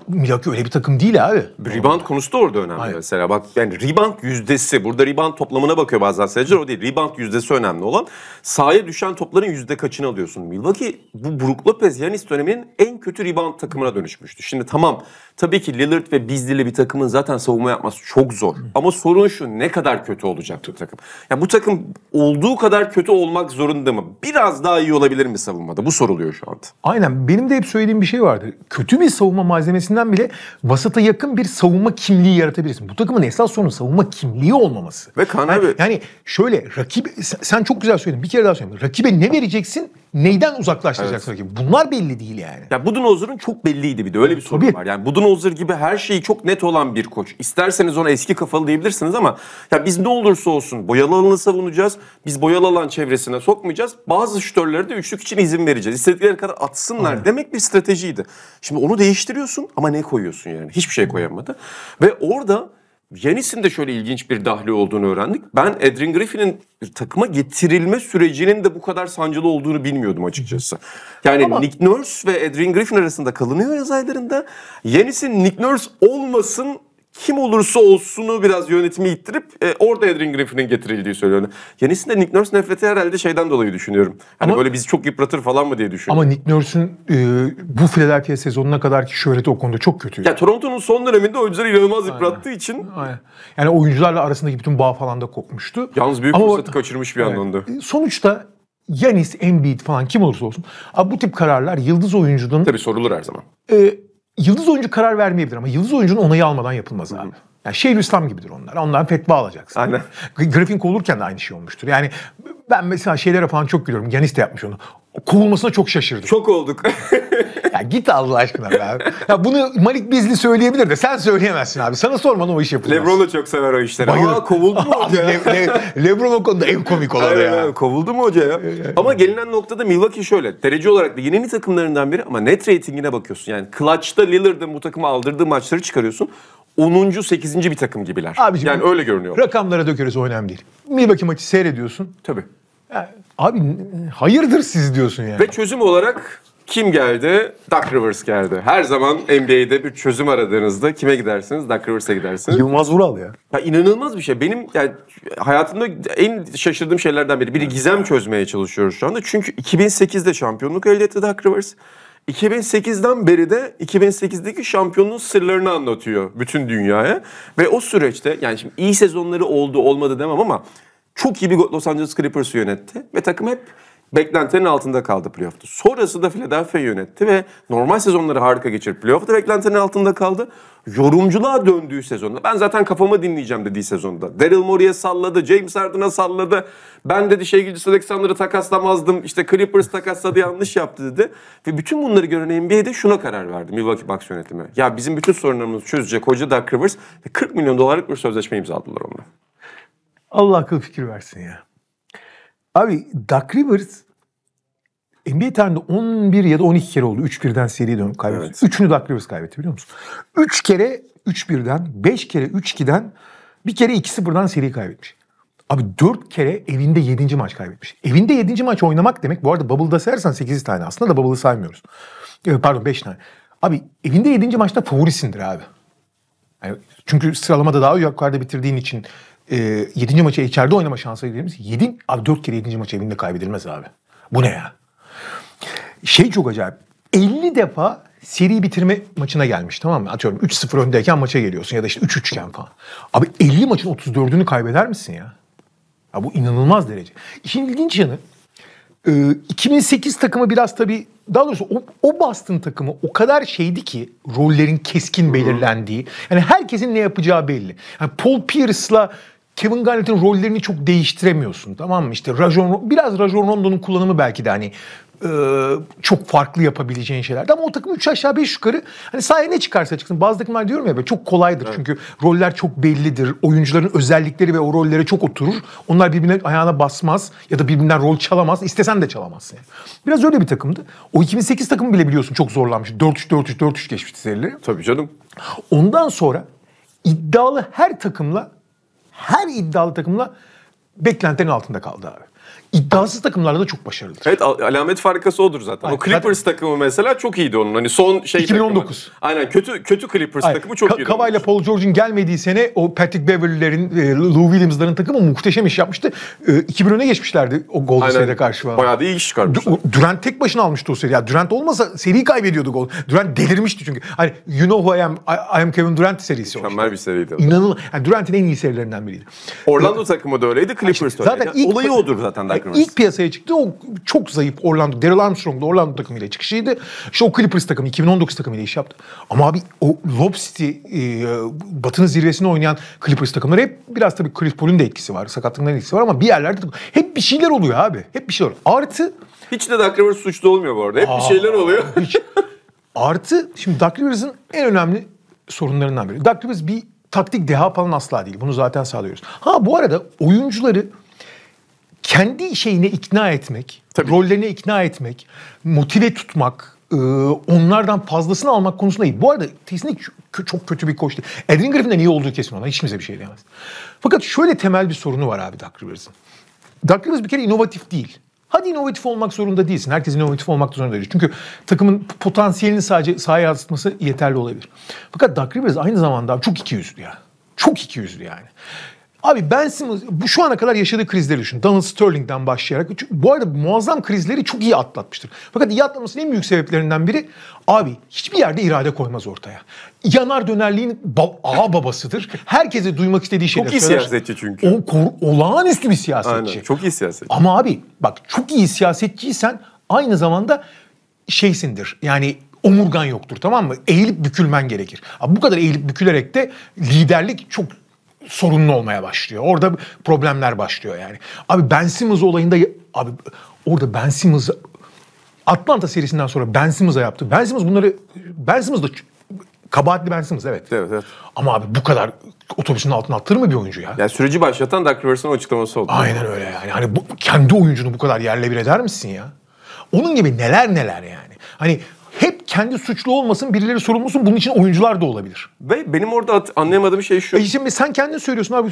Milwaukee öyle bir takım değil abi. Rebound konusu da orada önemli Hayır. mesela. Bak yani rebound yüzdesi burada rebound toplamına bakıyor bazen seyirciler o değil. Rebound yüzdesi önemli olan. Sahaya düşen topların yüzde kaçını alıyorsun? Milwaukee bu Brook Lopez Yanis döneminin en kötü rebound takımına dönüşmüştü. Şimdi tamam tabii ki Lillard ve Bizdili bir takımın zaten savunma yapması çok zor. Ama sorun şu ne kadar kötü olacak bu takım? Ya yani bu takım olduğu kadar kötü olmak zorunda mı? Biraz daha iyi olabilir mi savunmada? Bu soruluyor şu anda. Aynen. Benim de hep söylediğim bir şey vardı kötü bir savunma malzemesinden bile vasata yakın bir savunma kimliği yaratabilirsin. Bu takımın esas sorunu savunma kimliği olmaması. Ve Kaan yani, abi... Yani şöyle rakip sen çok güzel söyledin. Bir kere daha söyleyeyim. Rakibe ne vereceksin? neyden uzaklaştıracaksın evet. Bunlar belli değil yani. Ya Budenholzer'ın çok belliydi bir de öyle bir sorun Tabii. var. Yani Budenholzer gibi her şeyi çok net olan bir koç. İsterseniz ona eski kafalı diyebilirsiniz ama ya biz ne olursa olsun boyalı alanı savunacağız. Biz boyalı alan çevresine sokmayacağız. Bazı şütörlere de üçlük için izin vereceğiz. İstedikleri kadar atsınlar Aynen. demek bir stratejiydi. Şimdi onu değiştiriyorsun ama ne koyuyorsun yani? Hiçbir şey koyamadı. Ve orada Yenis'in de şöyle ilginç bir dahli olduğunu öğrendik. Ben Adrian Griffin'in takıma getirilme sürecinin de bu kadar sancılı olduğunu bilmiyordum açıkçası. Yani Ama... Nick Nurse ve Adrian Griffin arasında kalınıyor yaz aylarında. Yenis'in Nick Nurse olmasın kim olursa olsunu biraz yönetimi ittirip e, orada Adrian Griffin'in getirildiği söyleniyor. Yenisinde yani Nick Nurse nefreti herhalde şeyden dolayı düşünüyorum. Hani ama, böyle bizi çok yıpratır falan mı diye düşünüyorum. Ama Nick Nurse'ün e, bu Philadelphia sezonuna kadarki şöhreti o konuda çok kötü. Ya Toronto'nun son döneminde oyuncuları inanılmaz Aynen. yıprattığı için. Aynen. Yani oyuncularla arasındaki bütün bağ falan da kopmuştu. Yalnız büyük ama, fırsatı kaçırmış bir evet. anlamda. E, sonuçta Yanis, Embiid falan kim olursa olsun. Abi bu tip kararlar yıldız oyuncudan... Tabii sorulur her zaman. E, Yıldız oyuncu karar vermeyebilir ama yıldız oyuncunun onayı almadan yapılmaz abi. Yani hı. İslam gibidir onlar. Ondan fetva alacaksın. Aynen. Grafik olurken de aynı şey olmuştur. Yani ben mesela şeylere falan çok gülüyorum. Yanis de yapmış onu. Kovulmasına çok şaşırdım. Çok olduk. Ya git Allah aşkına be abi. Ya bunu Malik Bizli söyleyebilir de sen söyleyemezsin abi. Sana sormadan o iş yapılmaz. Lebron da çok sever o işleri. Bayılır. Aa kovuldu mu hoca ya? Le, Le, Lebron o konuda en komik olanı. ya. Aynen, kovuldu mu hoca ya? ama gelinen noktada Milwaukee şöyle. Derece olarak da yeni takımlarından biri ama net ratingine bakıyorsun. Yani clutch'ta Lillard'ın bu takıma aldırdığı maçları çıkarıyorsun. 10. 8. bir takım gibiler. Abicim, yani öyle görünüyor. Rakamlara dökeriz o önemli değil. Milwaukee maçı seyrediyorsun. Tabii. Ya, abi hayırdır siz diyorsun yani. Ve çözüm olarak kim geldi? Duck Rivers geldi. Her zaman NBA'de bir çözüm aradığınızda kime gidersiniz? Duck Rivers'e gidersiniz. Yılmaz Vural ya. Ya inanılmaz bir şey. Benim yani hayatımda en şaşırdığım şeylerden biri. Biri gizem çözmeye çalışıyoruz şu anda. Çünkü 2008'de şampiyonluk elde etti Duck Rivers. 2008'den beri de 2008'deki şampiyonluğun sırlarını anlatıyor bütün dünyaya. Ve o süreçte yani şimdi iyi sezonları oldu olmadı demem ama çok iyi bir Los Angeles Clippers'ı yönetti. Ve takım hep beklentinin altında kaldı playoff'ta. Sonrası da Philadelphia yönetti ve normal sezonları harika geçirip playoff'ta beklentinin altında kaldı. Yorumculuğa döndüğü sezonda ben zaten kafamı dinleyeceğim dediği sezonda. Daryl Morey'e salladı, James Harden'a salladı. Ben dedi şey gibi Alexander'ı takaslamazdım. İşte Clippers takasladı yanlış yaptı dedi. Ve bütün bunları gören NBA'de şuna karar verdi Milwaukee Bucks yönetimi. Ya bizim bütün sorunlarımızı çözecek hoca Doug Rivers ve 40 milyon dolarlık bir sözleşme imzaladılar onunla. Allah akıl fikir versin ya. Abi Duck Rivers NBA tarihinde 11 ya da 12 kere oldu. 3 birden seri dönüp kaybetti. Evet. Üçünü Duck Rivers kaybetti biliyor musun? 3 kere 3 birden, 5 kere 3-2'den, bir kere 2-0'dan seri kaybetmiş. Abi 4 kere evinde 7. maç kaybetmiş. Evinde 7. maç oynamak demek bu arada Bubble'da sayarsan 8 tane aslında da Bubble'ı saymıyoruz. Ee, pardon 5 tane. Abi evinde 7. maçta favorisindir abi. Yani çünkü sıralamada daha yukarıda bitirdiğin için e, ee, 7. maçı içeride oynama şansı verir misin? 7, abi 4 kere 7. maçı evinde kaybedilmez abi. Bu ne ya? Şey çok acayip. 50 defa seri bitirme maçına gelmiş tamam mı? Atıyorum 3-0 öndeyken maça geliyorsun ya da işte 3-3 iken falan. Abi 50 maçın 34'ünü kaybeder misin ya? ya bu inanılmaz derece. İşin ilginç yanı 2008 e, takımı biraz tabii daha doğrusu o, o Boston takımı o kadar şeydi ki rollerin keskin belirlendiği. Yani herkesin ne yapacağı belli. Yani Paul Pierce'la Kevin Garnett'in rollerini çok değiştiremiyorsun tamam mı? İşte Rajon, biraz Rajon Rondo'nun kullanımı belki de hani e, çok farklı yapabileceğin şeyler. Ama o takım 3 aşağı 5 yukarı hani sahaya ne çıkarsa çıksın. Bazı takımlar diyorum ya böyle çok kolaydır. Evet. Çünkü roller çok bellidir. Oyuncuların özellikleri ve o rollere çok oturur. Onlar birbirine ayağına basmaz ya da birbirinden rol çalamaz. İstesen de çalamazsın. Yani. Biraz öyle bir takımdı. O 2008 takımı bile biliyorsun çok zorlanmış. 4-3 4-3 4-3 geçmişti serileri. Tabii canım. Ondan sonra iddialı her takımla her iddialı takımla beklentinin altında kaldı abi iddiasız takımlarda da çok başarılı. Evet alamet farikası odur zaten. Aynen. O Clippers zaten... takımı mesela çok iyiydi onun. Hani son şey 2019. Takımı. Aynen kötü kötü Clippers Aynen. takımı çok Ka- iyiydi. Kava ile Paul George'un gelmediği sene o Patrick Beverly'lerin, e, Lou Williams'ların takımı muhteşem iş yapmıştı. E, 2000 geçmişlerdi o Golden State'e karşı falan. Bayağı da iyi iş çıkarmışlar. D- Durant tek başına almıştı o seri. Ya Durant olmasa seri kaybediyordu gol. Durant delirmişti çünkü. Hani You Know Who I Am, I, I Am Kevin Durant serisi Mükemmel bir seriydi. İnanılmaz. Yani Durant'in en iyi serilerinden biriydi. Orlando takımı da öyleydi, Clippers işte, öyleydi. Zaten ilk, Olayı odur zaten. İlk piyasaya çıktı o çok zayıf Orlando. Daryl Armstrong'la Orlando takımıyla çıkışıydı. İşte o Clippers takımı 2019 takımıyla iş yaptı. Ama abi o Lob City e, batının zirvesini oynayan Clippers takımları hep biraz tabii Chris Paul'un da etkisi var. Sakatlıkların etkisi var ama bir yerlerde hep bir şeyler oluyor abi. Hep bir şeyler oluyor. Artı hiç de Duck Rivers suçlu olmuyor bu arada. Hep Aa, bir şeyler oluyor. Hiç. Artı şimdi Duck Rivers'ın en önemli sorunlarından biri. Duck Rivers bir taktik deha falan asla değil. Bunu zaten sağlıyoruz. Ha bu arada oyuncuları kendi şeyine ikna etmek, Tabii. rollerine ikna etmek, motive tutmak, e, onlardan fazlasını almak konusunda iyi. Bu arada kesinlikle çok kötü bir koç değil. Edwin Griffin'den iyi olduğu kesin ona. Hiç kimse bir şey diyemez. Fakat şöyle temel bir sorunu var abi Doug Rivers'ın. Doug Rivers bir kere inovatif değil. Hadi inovatif olmak zorunda değilsin. Herkes inovatif olmak zorunda değil. Çünkü takımın potansiyelini sadece sahaya yansıtması yeterli olabilir. Fakat Doug Rivers aynı zamanda çok iki yüzlü ya. Çok iki yüzlü yani. Abi Ben Simmons bu şu ana kadar yaşadığı krizleri düşün. Donald Sterling'den başlayarak. Bu arada muazzam krizleri çok iyi atlatmıştır. Fakat iyi atlamasının en büyük sebeplerinden biri abi hiçbir yerde irade koymaz ortaya. Yanar dönerliğin ba- ağa babasıdır. Herkese duymak istediği şeyler Çok iyi siyasetçi çünkü. O, kor- olağanüstü bir siyasetçi. Aynen, çok iyi siyasetçi. Ama abi bak çok iyi siyasetçiysen aynı zamanda şeysindir. Yani omurgan yoktur tamam mı? Eğilip bükülmen gerekir. Abi bu kadar eğilip bükülerek de liderlik çok sorunlu olmaya başlıyor. Orada problemler başlıyor yani. Abi Ben Simmons olayında abi orada Ben Simmons Atlanta serisinden sonra Ben Simmons'a yaptı. Ben Simmons bunları Ben Simmons da kabahatli Ben Simmons evet. Evet evet. Ama abi bu kadar otobüsün altına attır mı bir oyuncu ya? Yani süreci başlatan Doug Rivers'ın açıklaması oldu. Aynen öyle yani. Hani bu, kendi oyuncunu bu kadar yerle bir eder misin ya? Onun gibi neler neler yani. Hani kendi suçlu olmasın, birileri sorumlusun. Bunun için oyuncular da olabilir. Ve benim orada anlayamadığım şey şu. E şimdi sen kendin söylüyorsun abi.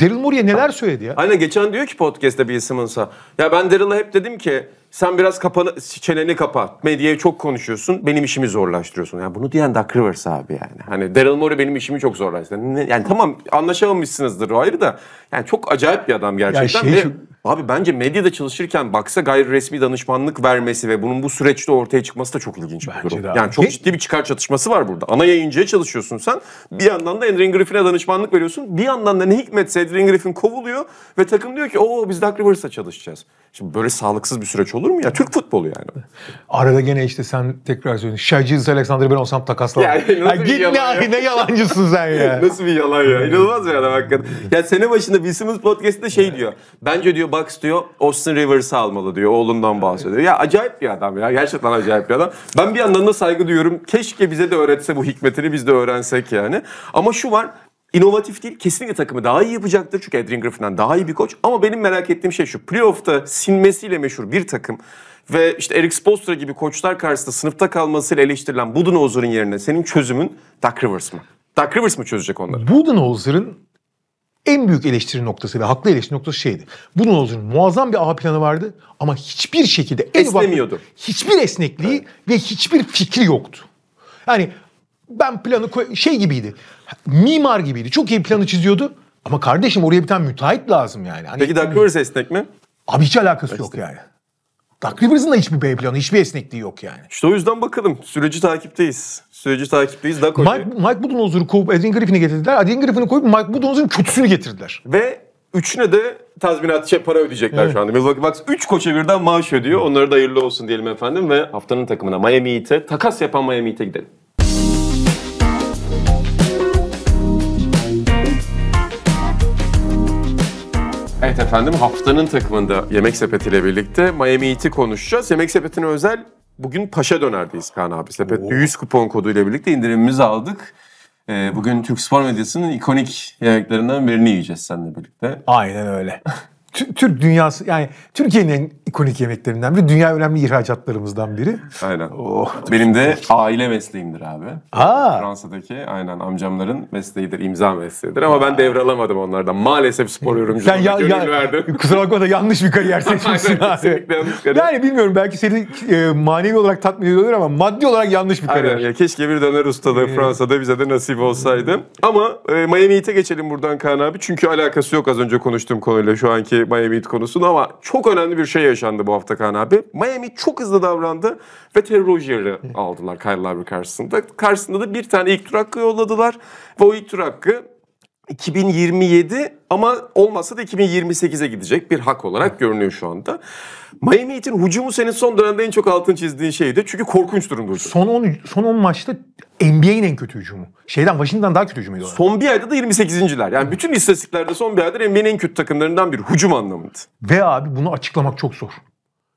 Daryl Morey'e neler söyledi ya? Aynen geçen diyor ki podcast'te bir Simmons'a. Ya ben Daryl'a hep dedim ki sen biraz kapanı, çeneni kapat. Medyaya çok konuşuyorsun. Benim işimi zorlaştırıyorsun. Yani bunu diyen Duck Rivers abi yani. Hani Daryl Morey benim işimi çok zorlaştırıyor Yani tamam anlaşamamışsınızdır o ayrı da. Yani çok acayip bir adam gerçekten. Ya şey, Ve... Abi bence medyada çalışırken baksa gayri resmi danışmanlık vermesi ve bunun bu süreçte ortaya çıkması da çok ilginç bir durum. Yani çok ciddi bir çıkar çatışması var burada. Ana yayıncıya çalışıyorsun sen. Bir yandan da Adrian Griffin'e danışmanlık veriyorsun. Bir yandan da ne hikmetse Adrian Griffin kovuluyor ve takım diyor ki ooo biz Doug Rivers'la çalışacağız. Şimdi böyle sağlıksız bir süreç olur mu ya? Türk futbolu yani. Arada gene işte sen tekrar söylüyorsun. Şaciz Alexander ben olsam takaslar. Yani, yani git ne, ya. ne yalancısın sen ya. nasıl bir yalan ya. İnanılmaz bir adam hakikaten. Ya sene başında Bill Podcast'ta şey diyor. Bence diyor Bucks diyor Austin Rivers'ı almalı diyor. Oğlundan bahsediyor. Ya acayip bir adam ya. Gerçekten acayip bir adam. Ben bir yandan da saygı duyuyorum. Keşke bize de öğretse bu hikmetini biz de öğrensek yani. Ama şu var inovatif değil. Kesinlikle takımı daha iyi yapacaktır. Çünkü Adrian Griffin'den daha iyi bir koç. Ama benim merak ettiğim şey şu. Playoff'ta sinmesiyle meşhur bir takım ve işte Eric Spoelstra gibi koçlar karşısında sınıfta kalmasıyla eleştirilen Budenholzer'ın yerine senin çözümün Doug Rivers mı? Doug Rivers mı çözecek onları? Budenholzer'ın en büyük eleştiri noktası ve haklı eleştiri noktası şeydi. Bunun olsun muazzam bir A planı vardı ama hiçbir şekilde en Esnemiyordu. Ufak, hiçbir esnekliği evet. ve hiçbir fikri yoktu. Yani ben planı koy- şey gibiydi. Mimar gibiydi. Çok iyi planı çiziyordu. Ama kardeşim oraya bir tane müteahhit lazım yani. Hani Peki Duck Rivers esnek mi? Abi hiç alakası esnek. yok yani. Duck Rivers'ın da hiçbir B planı, hiçbir esnekliği yok yani. İşte o yüzden bakalım. Süreci takipteyiz süreci takipteyiz. Da Mike, Mike Budenholzer'ı kovup Adrian Griffin'i getirdiler. Adrian Griffin'i koyup Mike Budenholzer'ın kötüsünü getirdiler. Ve üçüne de tazminat şey para ödeyecekler evet. şu anda. Milwaukee Bucks 3 koça birden maaş ödüyor. Onlara da hayırlı olsun diyelim efendim ve haftanın takımına Miami Heat'e takas yapan Miami Heat'e gidelim. Evet efendim haftanın takımında Yemek Sepeti ile birlikte Miami Heat'i konuşacağız. Yemek Sepeti'ne özel Bugün Paşa Döner'deyiz Kaan abi. Sepette 100 kupon koduyla birlikte indirimimizi aldık. Ee, bugün Türk Spor Medyası'nın ikonik yemeklerinden birini yiyeceğiz seninle birlikte. Aynen öyle. Türk dünyası yani Türkiye'nin ikonik yemeklerinden biri. Dünya önemli ihracatlarımızdan biri. Aynen. Oh, Benim de aile mesleğimdir abi. Aa. Fransa'daki aynen amcamların mesleğidir, imza mesleğidir ama ben devralamadım onlardan. Maalesef spor yorumculuğuna ya, gönül ya, verdim. Kusura bakma da yanlış bir kariyer seçmişsin abi. Yani bilmiyorum belki seni e, manevi olarak tatmin ediyorlar ama maddi olarak yanlış bir kariyer. Aynen, ya, keşke bir döner ustalığı ee, Fransa'da bize de nasip olsaydı. Ama e, Miami Heat'e geçelim buradan Kaan abi. Çünkü alakası yok az önce konuştuğum konuyla şu anki Miami Heat konusunu ama çok önemli bir şey yaşandı bu hafta Kaan abi. Miami çok hızlı davrandı ve Terry Rozier'ı aldılar Kyle Lowry karşısında. Karşısında da bir tane ilk tur hakkı yolladılar ve o ilk tur hakkı 2027 ama olmazsa da 2028'e gidecek bir hak olarak görünüyor şu anda. Miami için hücumu senin son dönemde en çok altın çizdiğin şeydi. Çünkü korkunç durumda. Son 10 son 10 maçta NBA'in en kötü hücumu. Şeyden Washington'dan daha kötü hücumuydu. Son bir ayda da 28.ler. Yani bütün istatistiklerde son bir ayda NBA'nin en kötü takımlarından bir hücum anlamındı. Ve abi bunu açıklamak çok zor.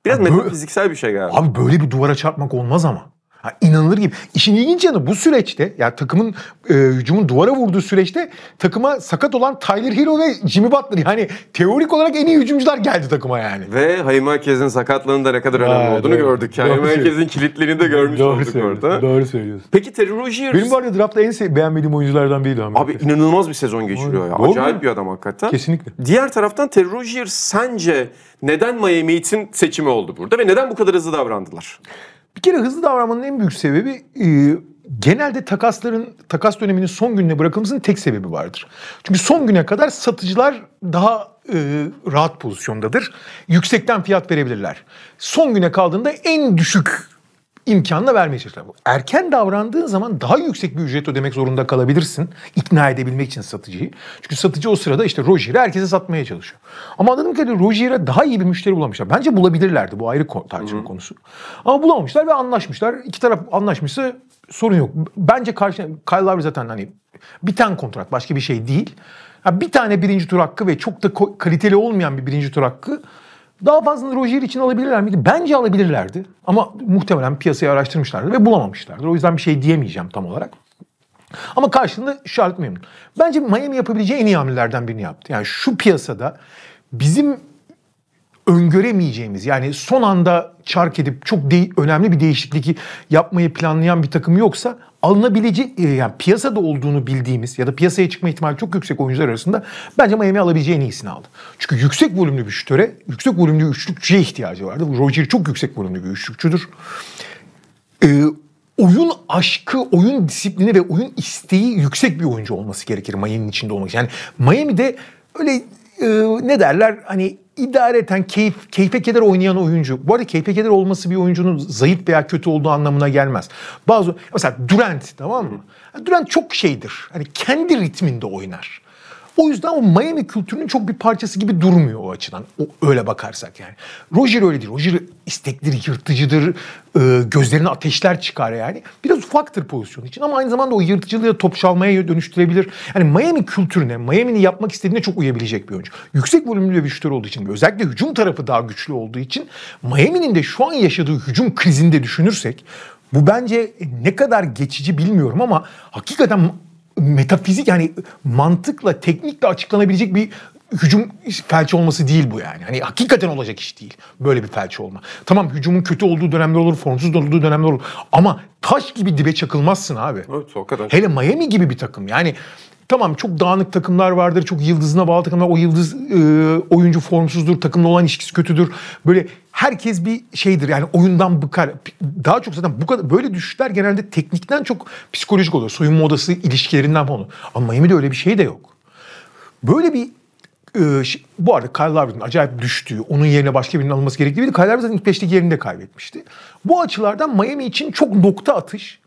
Biraz yani metafiziksel bir şey galiba. Abi böyle bir duvara çarpmak olmaz ama. Ha, inanılır gibi. İşin ilginç yanı bu süreçte yani takımın e, hücumun duvara vurduğu süreçte takıma sakat olan Tyler Hero ve Jimmy Butler yani teorik olarak en iyi hücumcular geldi takıma yani. Ve Hayim Herkes'in sakatlığının da ne kadar önemli olduğunu doğru. gördük. Yani Hayim Herkes'in kilitlerini de görmüş doğru olduk orada. Doğru söylüyorsun. Peki Terry Rozier... Benim bu arada draftta en beğenmediğim oyunculardan biri. Abi Herkes. inanılmaz bir sezon geçiriyor ya. Doğru Acayip mu? bir adam hakikaten. Kesinlikle. Diğer taraftan Terry Rozier sence neden Miami için seçimi oldu burada ve neden bu kadar hızlı davrandılar? Bir kere hızlı davranmanın en büyük sebebi e, genelde takasların takas döneminin son gününe bırakılmasının tek sebebi vardır. Çünkü son güne kadar satıcılar daha e, rahat pozisyondadır. Yüksekten fiyat verebilirler. Son güne kaldığında en düşük imkanını vermeye çalışıyorlar. Erken davrandığın zaman daha yüksek bir ücret ödemek zorunda kalabilirsin. ikna edebilmek için satıcıyı. Çünkü satıcı o sırada işte Roger'i herkese satmaya çalışıyor. Ama anladığım kadarıyla Roger'e daha iyi bir müşteri bulamışlar. Bence bulabilirlerdi. Bu ayrı tartışma hı konusu. Ama bulamamışlar ve anlaşmışlar. İki taraf anlaşmışsa sorun yok. Bence karşı Kyle Lowry zaten hani biten kontrat başka bir şey değil. Yani bir tane birinci tur hakkı ve çok da kaliteli olmayan bir birinci tur hakkı daha fazla Rozier için alabilirler miydi? Bence alabilirlerdi. Ama muhtemelen piyasayı araştırmışlardı ve bulamamışlardı. O yüzden bir şey diyemeyeceğim tam olarak. Ama karşılığında Charlotte memnun. Bence Miami yapabileceği en iyi hamlelerden birini yaptı. Yani şu piyasada bizim öngöremeyeceğimiz yani son anda çark edip çok de- önemli bir değişiklik yapmayı planlayan bir takım yoksa alınabilecek e, yani piyasada olduğunu bildiğimiz ya da piyasaya çıkma ihtimali çok yüksek oyuncular arasında bence Miami alabileceği en iyisini aldı. Çünkü yüksek volümlü bir şütöre, yüksek volümlü bir üçlükçüye ihtiyacı vardı. Roger çok yüksek volümlü bir üçlükçüdür. Ee, oyun aşkı, oyun disiplini ve oyun isteği yüksek bir oyuncu olması gerekir Miami'nin içinde olmak için. Yani Miami'de öyle e, ne derler hani idareten keyif, keyfe keder oynayan oyuncu. Bu arada keyfe keder olması bir oyuncunun zayıf veya kötü olduğu anlamına gelmez. Bazı mesela Durant tamam mı? Durant çok şeydir. Hani kendi ritminde oynar. O yüzden o Miami kültürünün çok bir parçası gibi durmuyor o açıdan. O, öyle bakarsak yani. Roger öyle değil. Roger isteklidir, yırtıcıdır, e, gözlerine ateşler çıkar yani. Biraz ufaktır pozisyon için ama aynı zamanda o yırtıcılığı top çalmaya dönüştürebilir. Yani Miami kültürüne, Miami'nin yapmak istediğine çok uyabilecek bir oyuncu. Yüksek volümlü bir şutör olduğu için, özellikle hücum tarafı daha güçlü olduğu için Miami'nin de şu an yaşadığı hücum krizinde düşünürsek bu bence ne kadar geçici bilmiyorum ama hakikaten metafizik yani mantıkla, teknikle açıklanabilecek bir hücum felç olması değil bu yani. Hani hakikaten olacak iş değil. Böyle bir felç olma. Tamam hücumun kötü olduğu dönemler olur, formsuz olduğu dönemler olur. Ama taş gibi dibe çakılmazsın abi. Evet o kadar. Hele Miami gibi bir takım. Yani Tamam çok dağınık takımlar vardır. Çok yıldızına bağlı takımlar. O yıldız e, oyuncu formsuzdur. Takımla olan ilişkisi kötüdür. Böyle herkes bir şeydir yani oyundan bıkar. Daha çok zaten bu kadar böyle düşüşler genelde teknikten çok psikolojik oluyor. Soyunma odası ilişkilerinden falan. Ama Miami'de öyle bir şey de yok. Böyle bir e, bu arada Kyle Lowry'nin acayip düştüğü, onun yerine başka birinin alınması gerektiği bir Kyle Lowry zaten ilk beşteki yerini de kaybetmişti. Bu açılardan Miami için çok nokta atış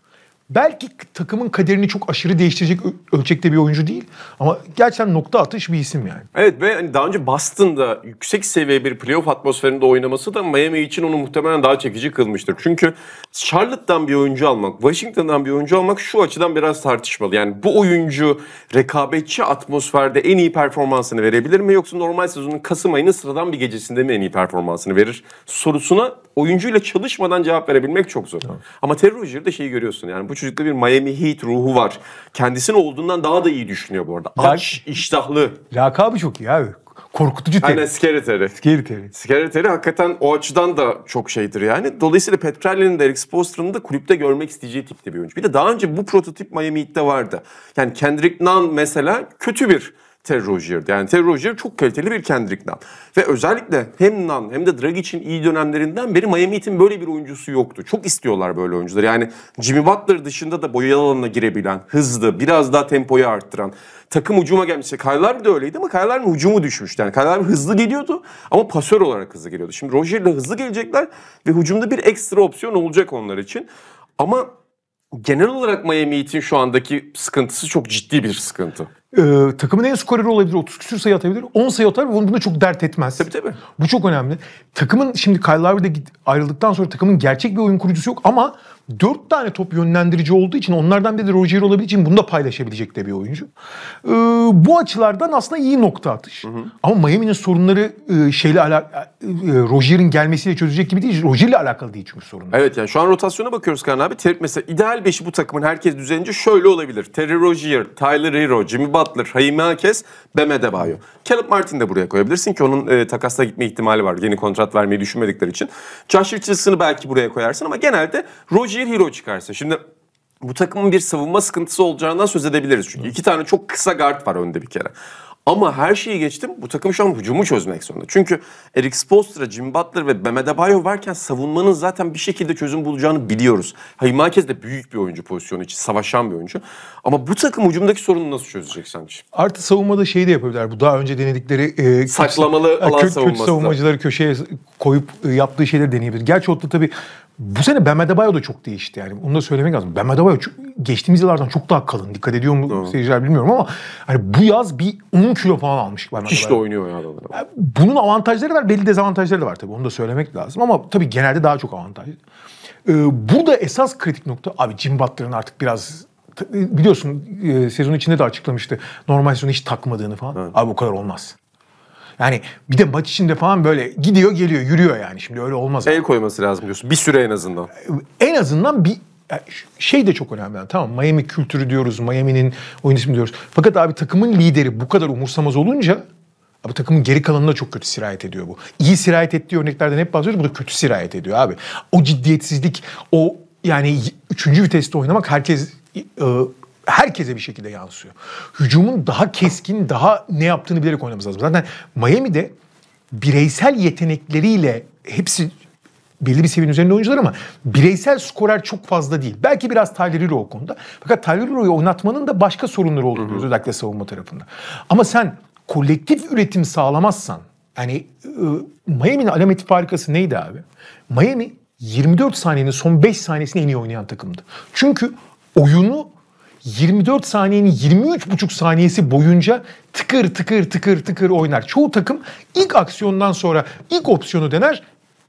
belki takımın kaderini çok aşırı değiştirecek ölçekte bir oyuncu değil. Ama gerçekten nokta atış bir isim yani. Evet ve hani daha önce Boston'da yüksek seviye bir playoff atmosferinde oynaması da Miami için onu muhtemelen daha çekici kılmıştır. Çünkü Charlotte'dan bir oyuncu almak, Washington'dan bir oyuncu almak şu açıdan biraz tartışmalı. Yani bu oyuncu rekabetçi atmosferde en iyi performansını verebilir mi yoksa normal sezonun Kasım ayının sıradan bir gecesinde mi en iyi performansını verir sorusuna oyuncuyla çalışmadan cevap verebilmek çok zor. Evet. Ama Terry Rozier'da şeyi görüyorsun yani bu çocukta bir Miami Heat ruhu var. Kendisini olduğundan daha da iyi düşünüyor bu arada. Aç, iştahlı. Lakabı çok iyi abi. Korkutucu terim. Aynen Scary Terry. Scary Terry. Scary Terry hakikaten o açıdan da çok şeydir yani. Dolayısıyla Petrelli'nin de Eric Spoelstra'nın da kulüpte görmek isteyeceği tipte bir oyuncu. Bir de daha önce bu prototip Miami Heat'te vardı. Yani Kendrick Nunn mesela kötü bir Terry Rozier'di. Yani Terry Rozier çok kaliteli bir Kendrick Nunn. Ve özellikle hem Nunn hem de Drag için iyi dönemlerinden beri Miami Heat'in böyle bir oyuncusu yoktu. Çok istiyorlar böyle oyuncuları. Yani Jimmy Butler dışında da boyalı alanına girebilen, hızlı, biraz daha tempoyu arttıran, takım ucuma gelmişse Kaylar de öyleydi ama Kyle ucumu düşmüştü. Yani Kyle hızlı geliyordu ama pasör olarak hızlı geliyordu. Şimdi Rozier'le hızlı gelecekler ve hücumda bir ekstra opsiyon olacak onlar için. Ama genel olarak Miami Heat'in şu andaki sıkıntısı çok ciddi bir sıkıntı e, takımın en skoreri olabilir. 30 küsür sayı atabilir. 10 sayı atar ve bunda çok dert etmez. Tabii tabii. Bu çok önemli. Takımın şimdi Kyle Lowry'de ayrıldıktan sonra takımın gerçek bir oyun kurucusu yok ama dört tane top yönlendirici olduğu için onlardan biri de Roger olabildiği için bunu da paylaşabilecek de bir oyuncu. Ee, bu açılardan aslında iyi nokta atış. Hı hı. Ama Miami'nin sorunları e, şeyle ala, e, e Roger'in gelmesiyle çözecek gibi değil. Roger'le alakalı değil çünkü sorunlar. Evet yani şu an rotasyona bakıyoruz Kaan abi. Ter, mesela ideal beşi bu takımın herkes düzenince şöyle olabilir. Terry Rozier, Tyler Hero, Jimmy Butler, Jaime Akes, Bam Adebayo. Caleb Martin de buraya koyabilirsin ki onun e, takasla gitme ihtimali var. Yeni kontrat vermeyi düşünmedikleri için. Josh Richardson'ı belki buraya koyarsın ama genelde Roger bir hero çıkarsa. Şimdi bu takımın bir savunma sıkıntısı olacağından söz edebiliriz. Çünkü iki tane çok kısa guard var önde bir kere. Ama her şeyi geçtim. Bu takım şu an hücumu çözmek zorunda. Çünkü Eric Spoelstra, Jim Butler ve Mehmet Abayo varken savunmanın zaten bir şekilde çözüm bulacağını biliyoruz. Hayır Marquez de büyük bir oyuncu pozisyonu için. Savaşan bir oyuncu. Ama bu takım hücumdaki sorunu nasıl çözecek sence? Artı savunmada şeyi de yapabilirler. Bu daha önce denedikleri... E, Saklamalı köşe, alan kö, savunması. Kötü savunmacıları köşeye koyup e, yaptığı şeyleri deneyebilir. Gerçi o da tabii bu sene Bam Adebayo da çok değişti yani. Onu da söylemek lazım. Bam Adebayo geçtiğimiz yıllardan çok daha kalın. Dikkat ediyor mu Doğru. seyirciler bilmiyorum ama hani bu yaz bir 10 kilo falan almış Bam Hiç de oynuyor ya yani. Bunun avantajları var, belli dezavantajları da var tabii. Onu da söylemek lazım ama tabii genelde daha çok avantaj. Ee, burada esas kritik nokta abi Jim Butler'ın artık biraz biliyorsun e, sezon içinde de açıklamıştı. Normal sezonu hiç takmadığını falan. Evet. Abi bu kadar olmaz. Yani bir de maç içinde falan böyle gidiyor geliyor yürüyor yani. Şimdi öyle olmaz. El koyması lazım diyorsun. Bir süre en azından. Ee, en azından bir şey de çok önemli. tamam Miami kültürü diyoruz, Miami'nin oyun ismi diyoruz. Fakat abi takımın lideri bu kadar umursamaz olunca Abi takımın geri kalanına çok kötü sirayet ediyor bu. İyi sirayet ettiği örneklerden hep bahsediyoruz. Bu da kötü sirayet ediyor abi. O ciddiyetsizlik, o yani üçüncü viteste oynamak herkes ıı, herkese bir şekilde yansıyor. Hücumun daha keskin, daha ne yaptığını bilerek oynamamız lazım. Zaten Miami'de bireysel yetenekleriyle hepsi belli bir seviyenin üzerinde oyuncular ama bireysel skorer çok fazla değil. Belki biraz Tyler Hero o konuda. Fakat Tyler Hero'yu oynatmanın da başka sorunları olduğunu özellikle savunma tarafında. Ama sen kolektif üretim sağlamazsan yani ıı, Miami'nin alameti farikası neydi abi? Miami 24 saniyenin son 5 saniyesini en iyi oynayan takımdı. Çünkü oyunu 24 saniyenin 23,5 saniyesi boyunca tıkır tıkır tıkır tıkır oynar. Çoğu takım ilk aksiyondan sonra ilk opsiyonu dener.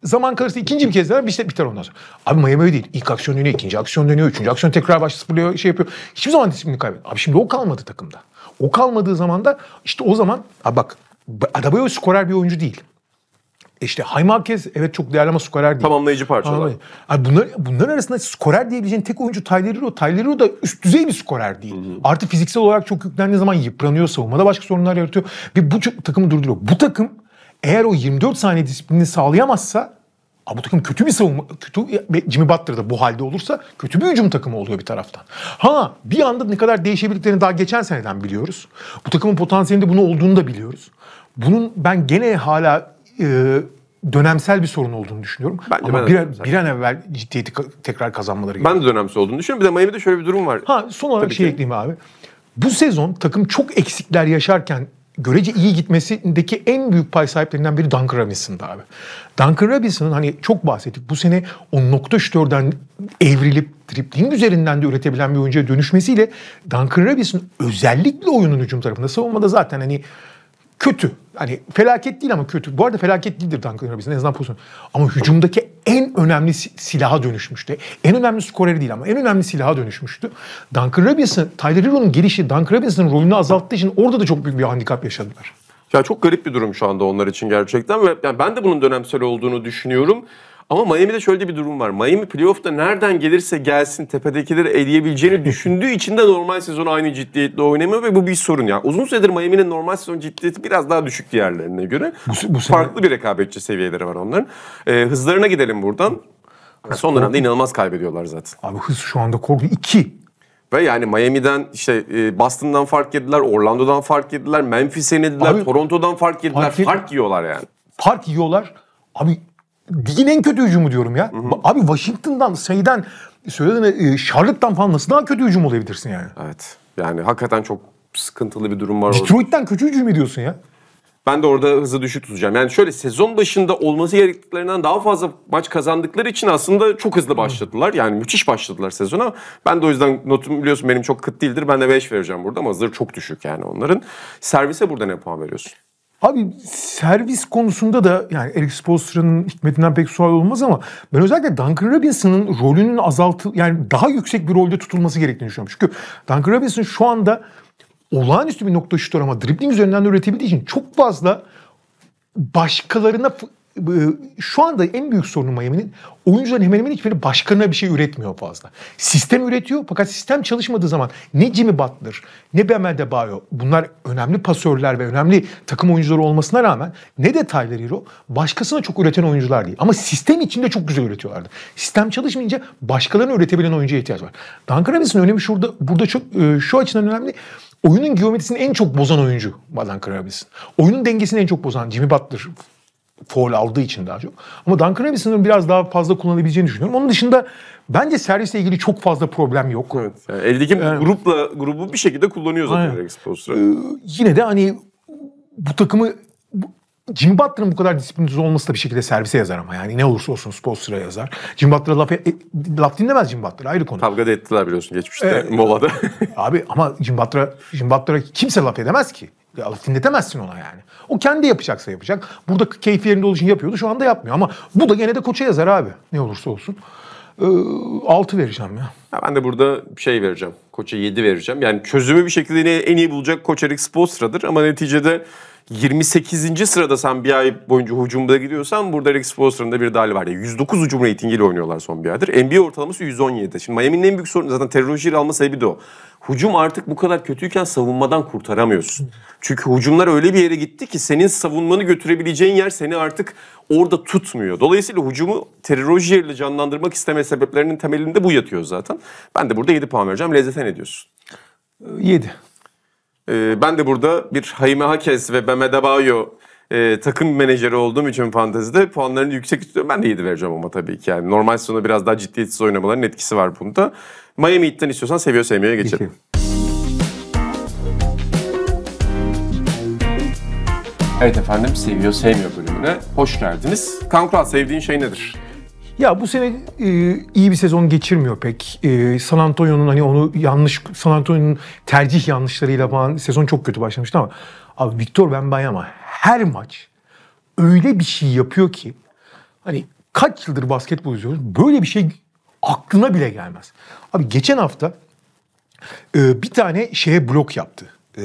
Zaman kalırsa ikinci bir kez dener bir biter ondan sonra. Abi Miami öyle değil. İlk aksiyon dönüyor, ikinci aksiyon dönüyor, üçüncü aksiyon tekrar başlıyor, sıfırlıyor, şey yapıyor. Hiçbir zaman disiplini kaybediyor. Abi şimdi o kalmadı takımda. O kalmadığı zaman da işte o zaman abi bak adabayo skorer bir oyuncu değil. İşte Hayme evet çok değerli ama skorer değil. Tamamlayıcı parçalar. Yani bunlar, bunların arasında skorer diyebileceğin tek oyuncu Taylero. Taylero da üst düzey bir skorer değil. Hı hı. Artı fiziksel olarak çok yüklendiği zaman yıpranıyor savunmada başka sorunlar yaratıyor. Ve bu takımı durduruyor. Bu takım eğer o 24 saniye disiplini sağlayamazsa Abi bu takım kötü bir savunma, kötü Jimmy Butler da bu halde olursa kötü bir hücum takımı oluyor bir taraftan. Ha bir anda ne kadar değişebildiklerini daha geçen seneden biliyoruz. Bu takımın potansiyelinde bunu olduğunu da biliyoruz. Bunun ben gene hala e, dönemsel bir sorun olduğunu düşünüyorum. Bence Ama ben bir, an, bir an evvel ciddiyeti tekrar kazanmaları gerekiyor. Ben de dönemsel olduğunu düşünüyorum. Bir de Miami'de şöyle bir durum var. Ha, son olarak bir şey ki. ekleyeyim abi. Bu sezon takım çok eksikler yaşarken görece iyi gitmesindeki en büyük pay sahiplerinden biri Duncan Robinson'dı abi. Duncan Robinson'ın hani çok bahsettik bu sene o nokta şütörden evrilip tripling üzerinden de üretebilen bir oyuncuya dönüşmesiyle Duncan Robinson özellikle oyunun hücum tarafında savunmada zaten hani kötü. Hani felaket değil ama kötü. Bu arada felaket değildir Duncan Robinson en azından pozisyon. Ama hücumdaki en önemli silaha dönüşmüştü. En önemli skoreri değil ama en önemli silaha dönüşmüştü. Duncan Robinson, Tyler Hero'nun gelişi Duncan Robinson'ın rolünü azalttığı için orada da çok büyük bir handikap yaşadılar. Ya çok garip bir durum şu anda onlar için gerçekten ve yani ben de bunun dönemsel olduğunu düşünüyorum. Ama Miami'de şöyle bir durum var. Miami playoff'ta nereden gelirse gelsin tepedekileri eleyebileceğini düşündüğü için de normal sezon aynı ciddiyetle oynamıyor ve bu bir sorun ya. Uzun süredir Miami'nin normal sezon ciddiyeti biraz daha düşük diğerlerine göre. Bu, bu Farklı sene... bir rekabetçi seviyeleri var onların. Ee, hızlarına gidelim buradan. Son dönemde inanılmaz kaybediyorlar zaten. Abi hız şu anda korku 2. Ve yani Miami'den işte e, Boston'dan fark yediler, Orlando'dan fark yediler, Memphis'e yenildiler, Toronto'dan fark yediler. Fark, fark yiyorlar yani. Fark yiyorlar. Abi ligin en kötü hücumu diyorum ya. Hı hı. Abi Washington'dan, şeyden, söylediğin e, Charlotte'dan falan nasıl daha kötü hücum olabilirsin yani? Evet. Yani hakikaten çok sıkıntılı bir durum var Detroit'ten orada. kötü hücum ediyorsun ya. Ben de orada hızı düşü tutacağım. Yani şöyle sezon başında olması gerektiklerinden daha fazla maç kazandıkları için aslında çok hızlı başladılar. Yani müthiş başladılar sezona. Ben de o yüzden notum biliyorsun benim çok kıt değildir. Ben de 5 vereceğim burada ama hazır çok düşük yani onların. Servise burada ne puan veriyorsun? Abi servis konusunda da yani Eric Spoelstra'nın hikmetinden pek sual olmaz ama ben özellikle Duncan Robinson'ın rolünün azaltı yani daha yüksek bir rolde tutulması gerektiğini düşünüyorum. Çünkü Duncan Robinson şu anda olağanüstü bir nokta şutör ama dribbling üzerinden üretebildiği için çok fazla başkalarına şu anda en büyük sorunu Miami'nin oyuncuların hemen hemen hiçbiri başkanına bir şey üretmiyor fazla. Sistem üretiyor fakat sistem çalışmadığı zaman ne Jimmy Butler ne Bam Adebayo bunlar önemli pasörler ve önemli takım oyuncuları olmasına rağmen ne de Tyler Hero başkasına çok üreten oyuncular değil. Ama sistem içinde çok güzel üretiyorlardı. Sistem çalışmayınca başkalarına üretebilen oyuncuya ihtiyaç var. Duncan Robinson önemi şurada burada çok e, şu açıdan önemli. Oyunun geometrisini en çok bozan oyuncu Duncan Robinson. Oyunun dengesini en çok bozan Jimmy Butler foul aldığı için daha çok. Ama Duncan Robinson'ın biraz daha fazla kullanabileceğini düşünüyorum. Onun dışında bence servisle ilgili çok fazla problem yok. Evet. Yani eldeki grupla grubu bir şekilde kullanıyor zaten Rex Spoelstra. Ee, yine de hani bu takımı Jimmy Butler'ın bu kadar disiplinsiz olması da bir şekilde servise yazar ama yani ne olursa olsun Spolster'a yazar. Jimmy Butler'a laf, e, e laf dinlemez Jimmy Butler ayrı konu. Kavga da ettiler biliyorsun geçmişte ee, molada. abi ama Jimmy Butler'a Jimmy Butler kimse laf edemez ki. Ya, laf dinletemezsin ona yani. O kendi yapacaksa yapacak. Burada keyfi yerinde olduğu için yapıyordu şu anda yapmıyor ama bu da gene de koça yazar abi ne olursa olsun. 6 ee, vereceğim ya. ya. Ben de burada şey vereceğim. Koça 7 vereceğim. Yani çözümü bir şekilde en iyi bulacak Koç Erik Spoelstra'dır ama neticede 28. sırada sen bir ay boyunca hücumda gidiyorsan burada Rex Foster'ın bir dali var. Yani 109 hücum reytingiyle oynuyorlar son bir aydır. NBA ortalaması 117. Şimdi Miami'nin en büyük sorunu zaten teröristleri alma sebebi de o. Hücum artık bu kadar kötüyken savunmadan kurtaramıyorsun. Çünkü hücumlar öyle bir yere gitti ki senin savunmanı götürebileceğin yer seni artık orada tutmuyor. Dolayısıyla hücumu teröristlerle canlandırmak isteme sebeplerinin temelinde bu yatıyor zaten. Ben de burada 7 puan vereceğim. Lezzeten ediyorsun. 7. Ee, ben de burada bir Hayme Hakes ve Beme Debayo e, takım menajeri olduğum için fantezide puanlarını yüksek tutuyorum. Ben de 7 vereceğim ama tabii ki. Yani normal sonunda biraz daha ciddiyetsiz oynamaların etkisi var bunda. Miami Heat'ten istiyorsan seviyor sevmiyor geçelim. Evet efendim seviyor sevmiyor bölümüne hoş geldiniz. Kan sevdiğin şey nedir? Ya bu sene e, iyi bir sezon geçirmiyor pek. E, San Antonio'nun hani onu yanlış San Antonio'nun tercih yanlışlarıyla falan sezon çok kötü başlamıştı ama abi Victor Wembanyama her maç öyle bir şey yapıyor ki hani kaç yıldır basketbol izliyoruz böyle bir şey aklına bile gelmez. Abi geçen hafta e, bir tane şeye blok yaptı. E,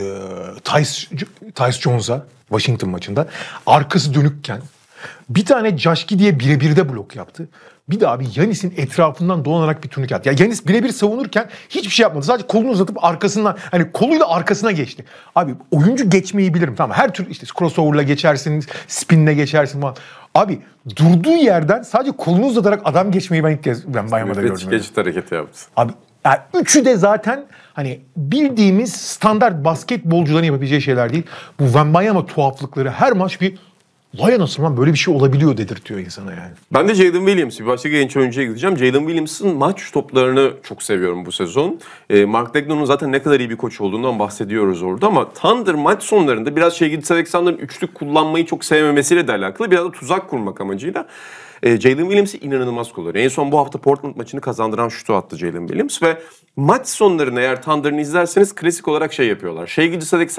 Tyce, Tyce Jones'a Washington maçında arkası dönükken bir tane Caşki diye birebir de blok yaptı. Bir daha bir Yanis'in etrafından dolanarak bir turnike attı. Ya Yanis birebir savunurken hiçbir şey yapmadı. Sadece kolunu uzatıp arkasından hani koluyla arkasına geçti. Abi oyuncu geçmeyi bilirim tamam. Her türlü işte crossover'la geçersiniz, spinle geçersin falan. Abi durduğu yerden sadece kolunu uzatarak adam geçmeyi ben ilk kez ben Bayama'da gördüm. Geçit, geçit hareketi yaptı. Abi yani üçü de zaten hani bildiğimiz standart basketbolcuların yapabileceği şeyler değil. Bu Wembanyama tuhaflıkları her maç bir Vay anasını lan böyle bir şey olabiliyor dedirtiyor insana yani. Ben de Jalen Williams bir başka genç oyuncuya gideceğim. Jalen Williams'ın maç toplarını çok seviyorum bu sezon. E, Mark Dagnon'un zaten ne kadar iyi bir koç olduğundan bahsediyoruz orada ama Thunder maç sonlarında biraz şey Gidis Alexander'ın üçlük kullanmayı çok sevmemesiyle de alakalı. Biraz da tuzak kurmak amacıyla e, Jalen Williams'i inanılmaz kullanıyor. En son bu hafta Portland maçını kazandıran şutu attı Jalen Williams ve maç sonlarını eğer Thunder'ını izlerseniz klasik olarak şey yapıyorlar. Şey gidişi Sadek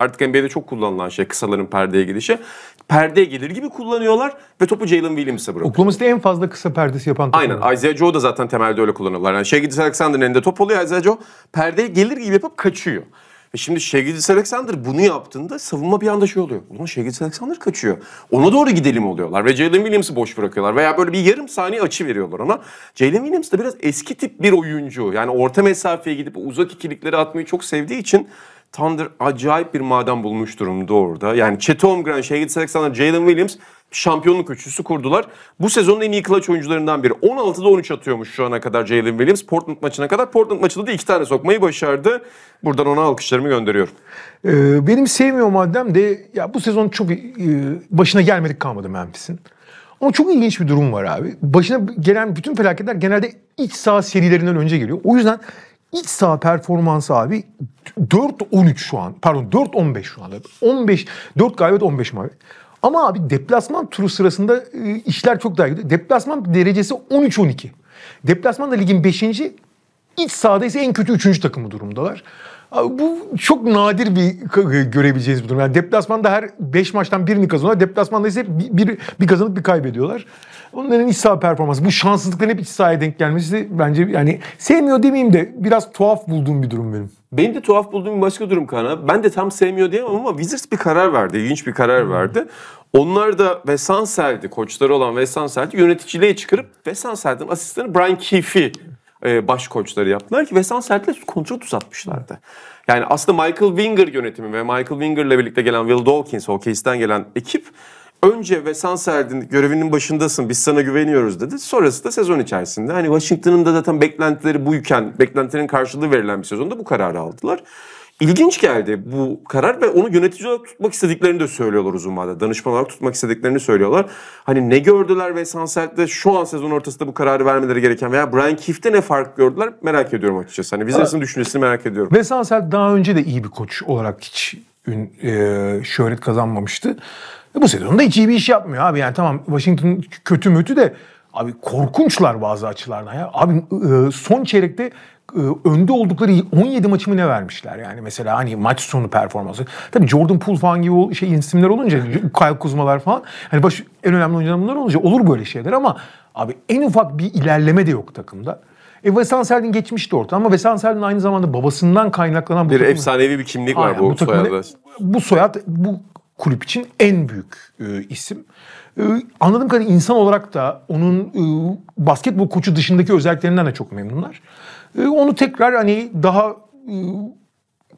artık NBA'de çok kullanılan şey kısaların perdeye gidişi. Perdeye gelir gibi kullanıyorlar ve topu Jalen Williams'e bırakıyor. Oklahoma en fazla kısa perdesi yapan takım. Aynen. Isaiah Joe da zaten temelde öyle kullanıyorlar. Yani şey gidişi Alexander'ın elinde top oluyor. Isaiah Joe perdeye gelir gibi yapıp kaçıyor. E şimdi Şegidis Alexander bunu yaptığında savunma bir anda şey oluyor. Ulan Şegidis Alexander kaçıyor. Ona doğru gidelim oluyorlar. Ve Jalen Williams'ı boş bırakıyorlar. Veya böyle bir yarım saniye açı veriyorlar ona. Jalen Williams da biraz eski tip bir oyuncu. Yani orta mesafeye gidip uzak ikilikleri atmayı çok sevdiği için Thunder acayip bir maden bulmuş durumda orada. Yani Chet Holmgren, Shaggy Alexander, Jalen Williams şampiyonluk üçlüsü kurdular. Bu sezonun en iyi clutch oyuncularından biri. 16'da 13 atıyormuş şu ana kadar Jalen Williams. Portland maçına kadar. Portland maçında da iki tane sokmayı başardı. Buradan ona alkışlarımı gönderiyorum. Ee, benim sevmiyor maddem de ya bu sezon çok e, başına gelmedik kalmadı Memphis'in. Ama çok ilginç bir durum var abi. Başına gelen bütün felaketler genelde iç saha serilerinden önce geliyor. O yüzden İç saha performansı abi 4-13 şu an. Pardon 4-15 şu anda. 15, 4 galibiyet 15 mağlubiyet. Ama abi deplasman turu sırasında ıı, işler çok daha gidiyor. Deplasman derecesi 13-12. Deplasman da ligin 5. İç sahada ise en kötü 3. takımı durumdalar. Abi bu çok nadir bir görebileceğiniz bir durum. Yani deplasmanda her 5 maçtan birini kazanıyorlar. Deplasmanda ise bir, bir, bir kazanıp bir kaybediyorlar. Onların iç saha performansı. Bu şanssızlıkların hep iç sahaya denk gelmesi bence yani sevmiyor demeyeyim de biraz tuhaf bulduğum bir durum benim. Benim de tuhaf bulduğum bir başka durum Kana. Ben de tam sevmiyor diyemem ama Wizards bir karar verdi. İlginç bir karar verdi. Onlar da Vesansel'di. Koçları olan Vesansel'di. Yöneticiliğe çıkarıp Vesansel'den asistanı Brian Keefe'i e, baş koçları yaptılar ki Wes Anselt'le kontrat uzatmışlardı. Yani aslında Michael Winger yönetimi ve Michael Winger'la birlikte gelen Will Dawkins, Hawkins'ten gelen ekip önce ve Sansel'in görevinin başındasın biz sana güveniyoruz dedi. Sonrası da sezon içerisinde. Hani Washington'ın da zaten beklentileri buyken, beklentilerin karşılığı verilen bir sezonda bu kararı aldılar. İlginç geldi bu karar ve onu yönetici olarak tutmak istediklerini de söylüyorlar uzun vadede. Danışman olarak tutmak istediklerini söylüyorlar. Hani ne gördüler ve Sunset'te şu an sezon ortasında bu kararı vermeleri gereken veya Brian Keefe'de ne fark gördüler merak ediyorum açıkçası. Hani Vizers'in düşüncesini merak ediyorum. Ve Sunset daha önce de iyi bir koç olarak hiç ün, e, şöhret kazanmamıştı. E, bu sezonda hiç iyi bir iş yapmıyor abi. Yani tamam Washington kötü mütü de Abi korkunçlar bazı açılardan ya. Abi e, son çeyrekte e, önde oldukları 17 maçı mı ne vermişler yani mesela hani maç sonu performansı. Tabii Jordan Poole falan gibi şey isimler olunca Kyle Kuzmalar falan hani baş en önemli oyuncular bunlar olunca olur böyle şeyler ama abi en ufak bir ilerleme de yok takımda. E Wes Ansel'in geçmişti orta ama Wes Ansel'in aynı zamanda babasından kaynaklanan... Bir takımın, efsanevi bir kimlik var aynen, bu, bu soyadda. Bu soyad bu kulüp için en büyük e, isim. E, anladığım kadarıyla insan olarak da onun e, basketbol koçu dışındaki özelliklerinden de çok memnunlar. Ee, onu tekrar hani daha ıı,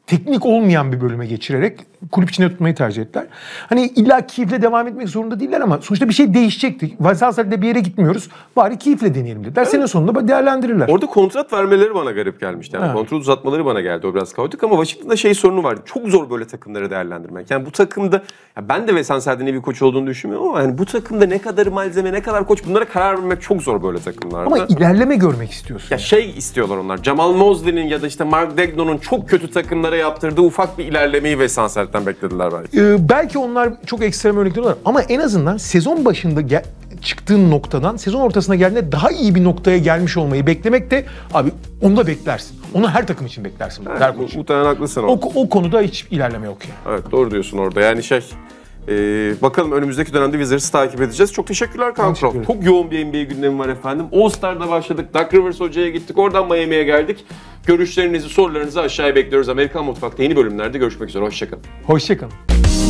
teknik olmayan bir bölüme geçirerek kulüp içinde tutmayı tercih ettiler. Hani illa keyifle devam etmek zorunda değiller ama sonuçta bir şey değişecekti. Vazalsal'de bir yere gitmiyoruz. Bari keyifle deneyelim dediler. Evet. Senin sonunda değerlendirirler. Orada kontrat vermeleri bana garip gelmişti. Yani evet. kontrat uzatmaları bana geldi. O biraz kaotik ama Washington'da şey sorunu vardı. Çok zor böyle takımları değerlendirmek. Yani bu takımda ya ben de Vesan Serden'in bir koç olduğunu düşünmüyorum ama yani bu takımda ne kadar malzeme, ne kadar koç bunlara karar vermek çok zor böyle takımlarda. Ama ilerleme görmek istiyorsun. Ya şey istiyorlar onlar. Jamal Mosley'nin ya da işte Mark Dagnon'un çok kötü takımlara yaptırdığı ufak bir ilerlemeyi Vesan Serden Cleveland'den beklediler belki. Ee, belki onlar çok ekstrem örnekler var ama en azından sezon başında gel çıktığın noktadan sezon ortasına geldiğinde daha iyi bir noktaya gelmiş olmayı beklemek de abi onu da beklersin. Onu her takım için beklersin. Evet, her mu, muhtemelen haklısın. O, o konuda hiç ilerleme yok yani. Evet doğru diyorsun orada. Yani şey ee, bakalım önümüzdeki dönemde Wizards'ı takip edeceğiz. Çok teşekkürler Kankro. Çok yoğun bir NBA gündemi var efendim. All-Star'da başladık. Duck Rivers Hoca'ya gittik. Oradan Miami'ye geldik. Görüşlerinizi, sorularınızı aşağıya bekliyoruz. Amerikan Mutfak'ta yeni bölümlerde görüşmek üzere. Hoşçakalın. Hoşçakalın.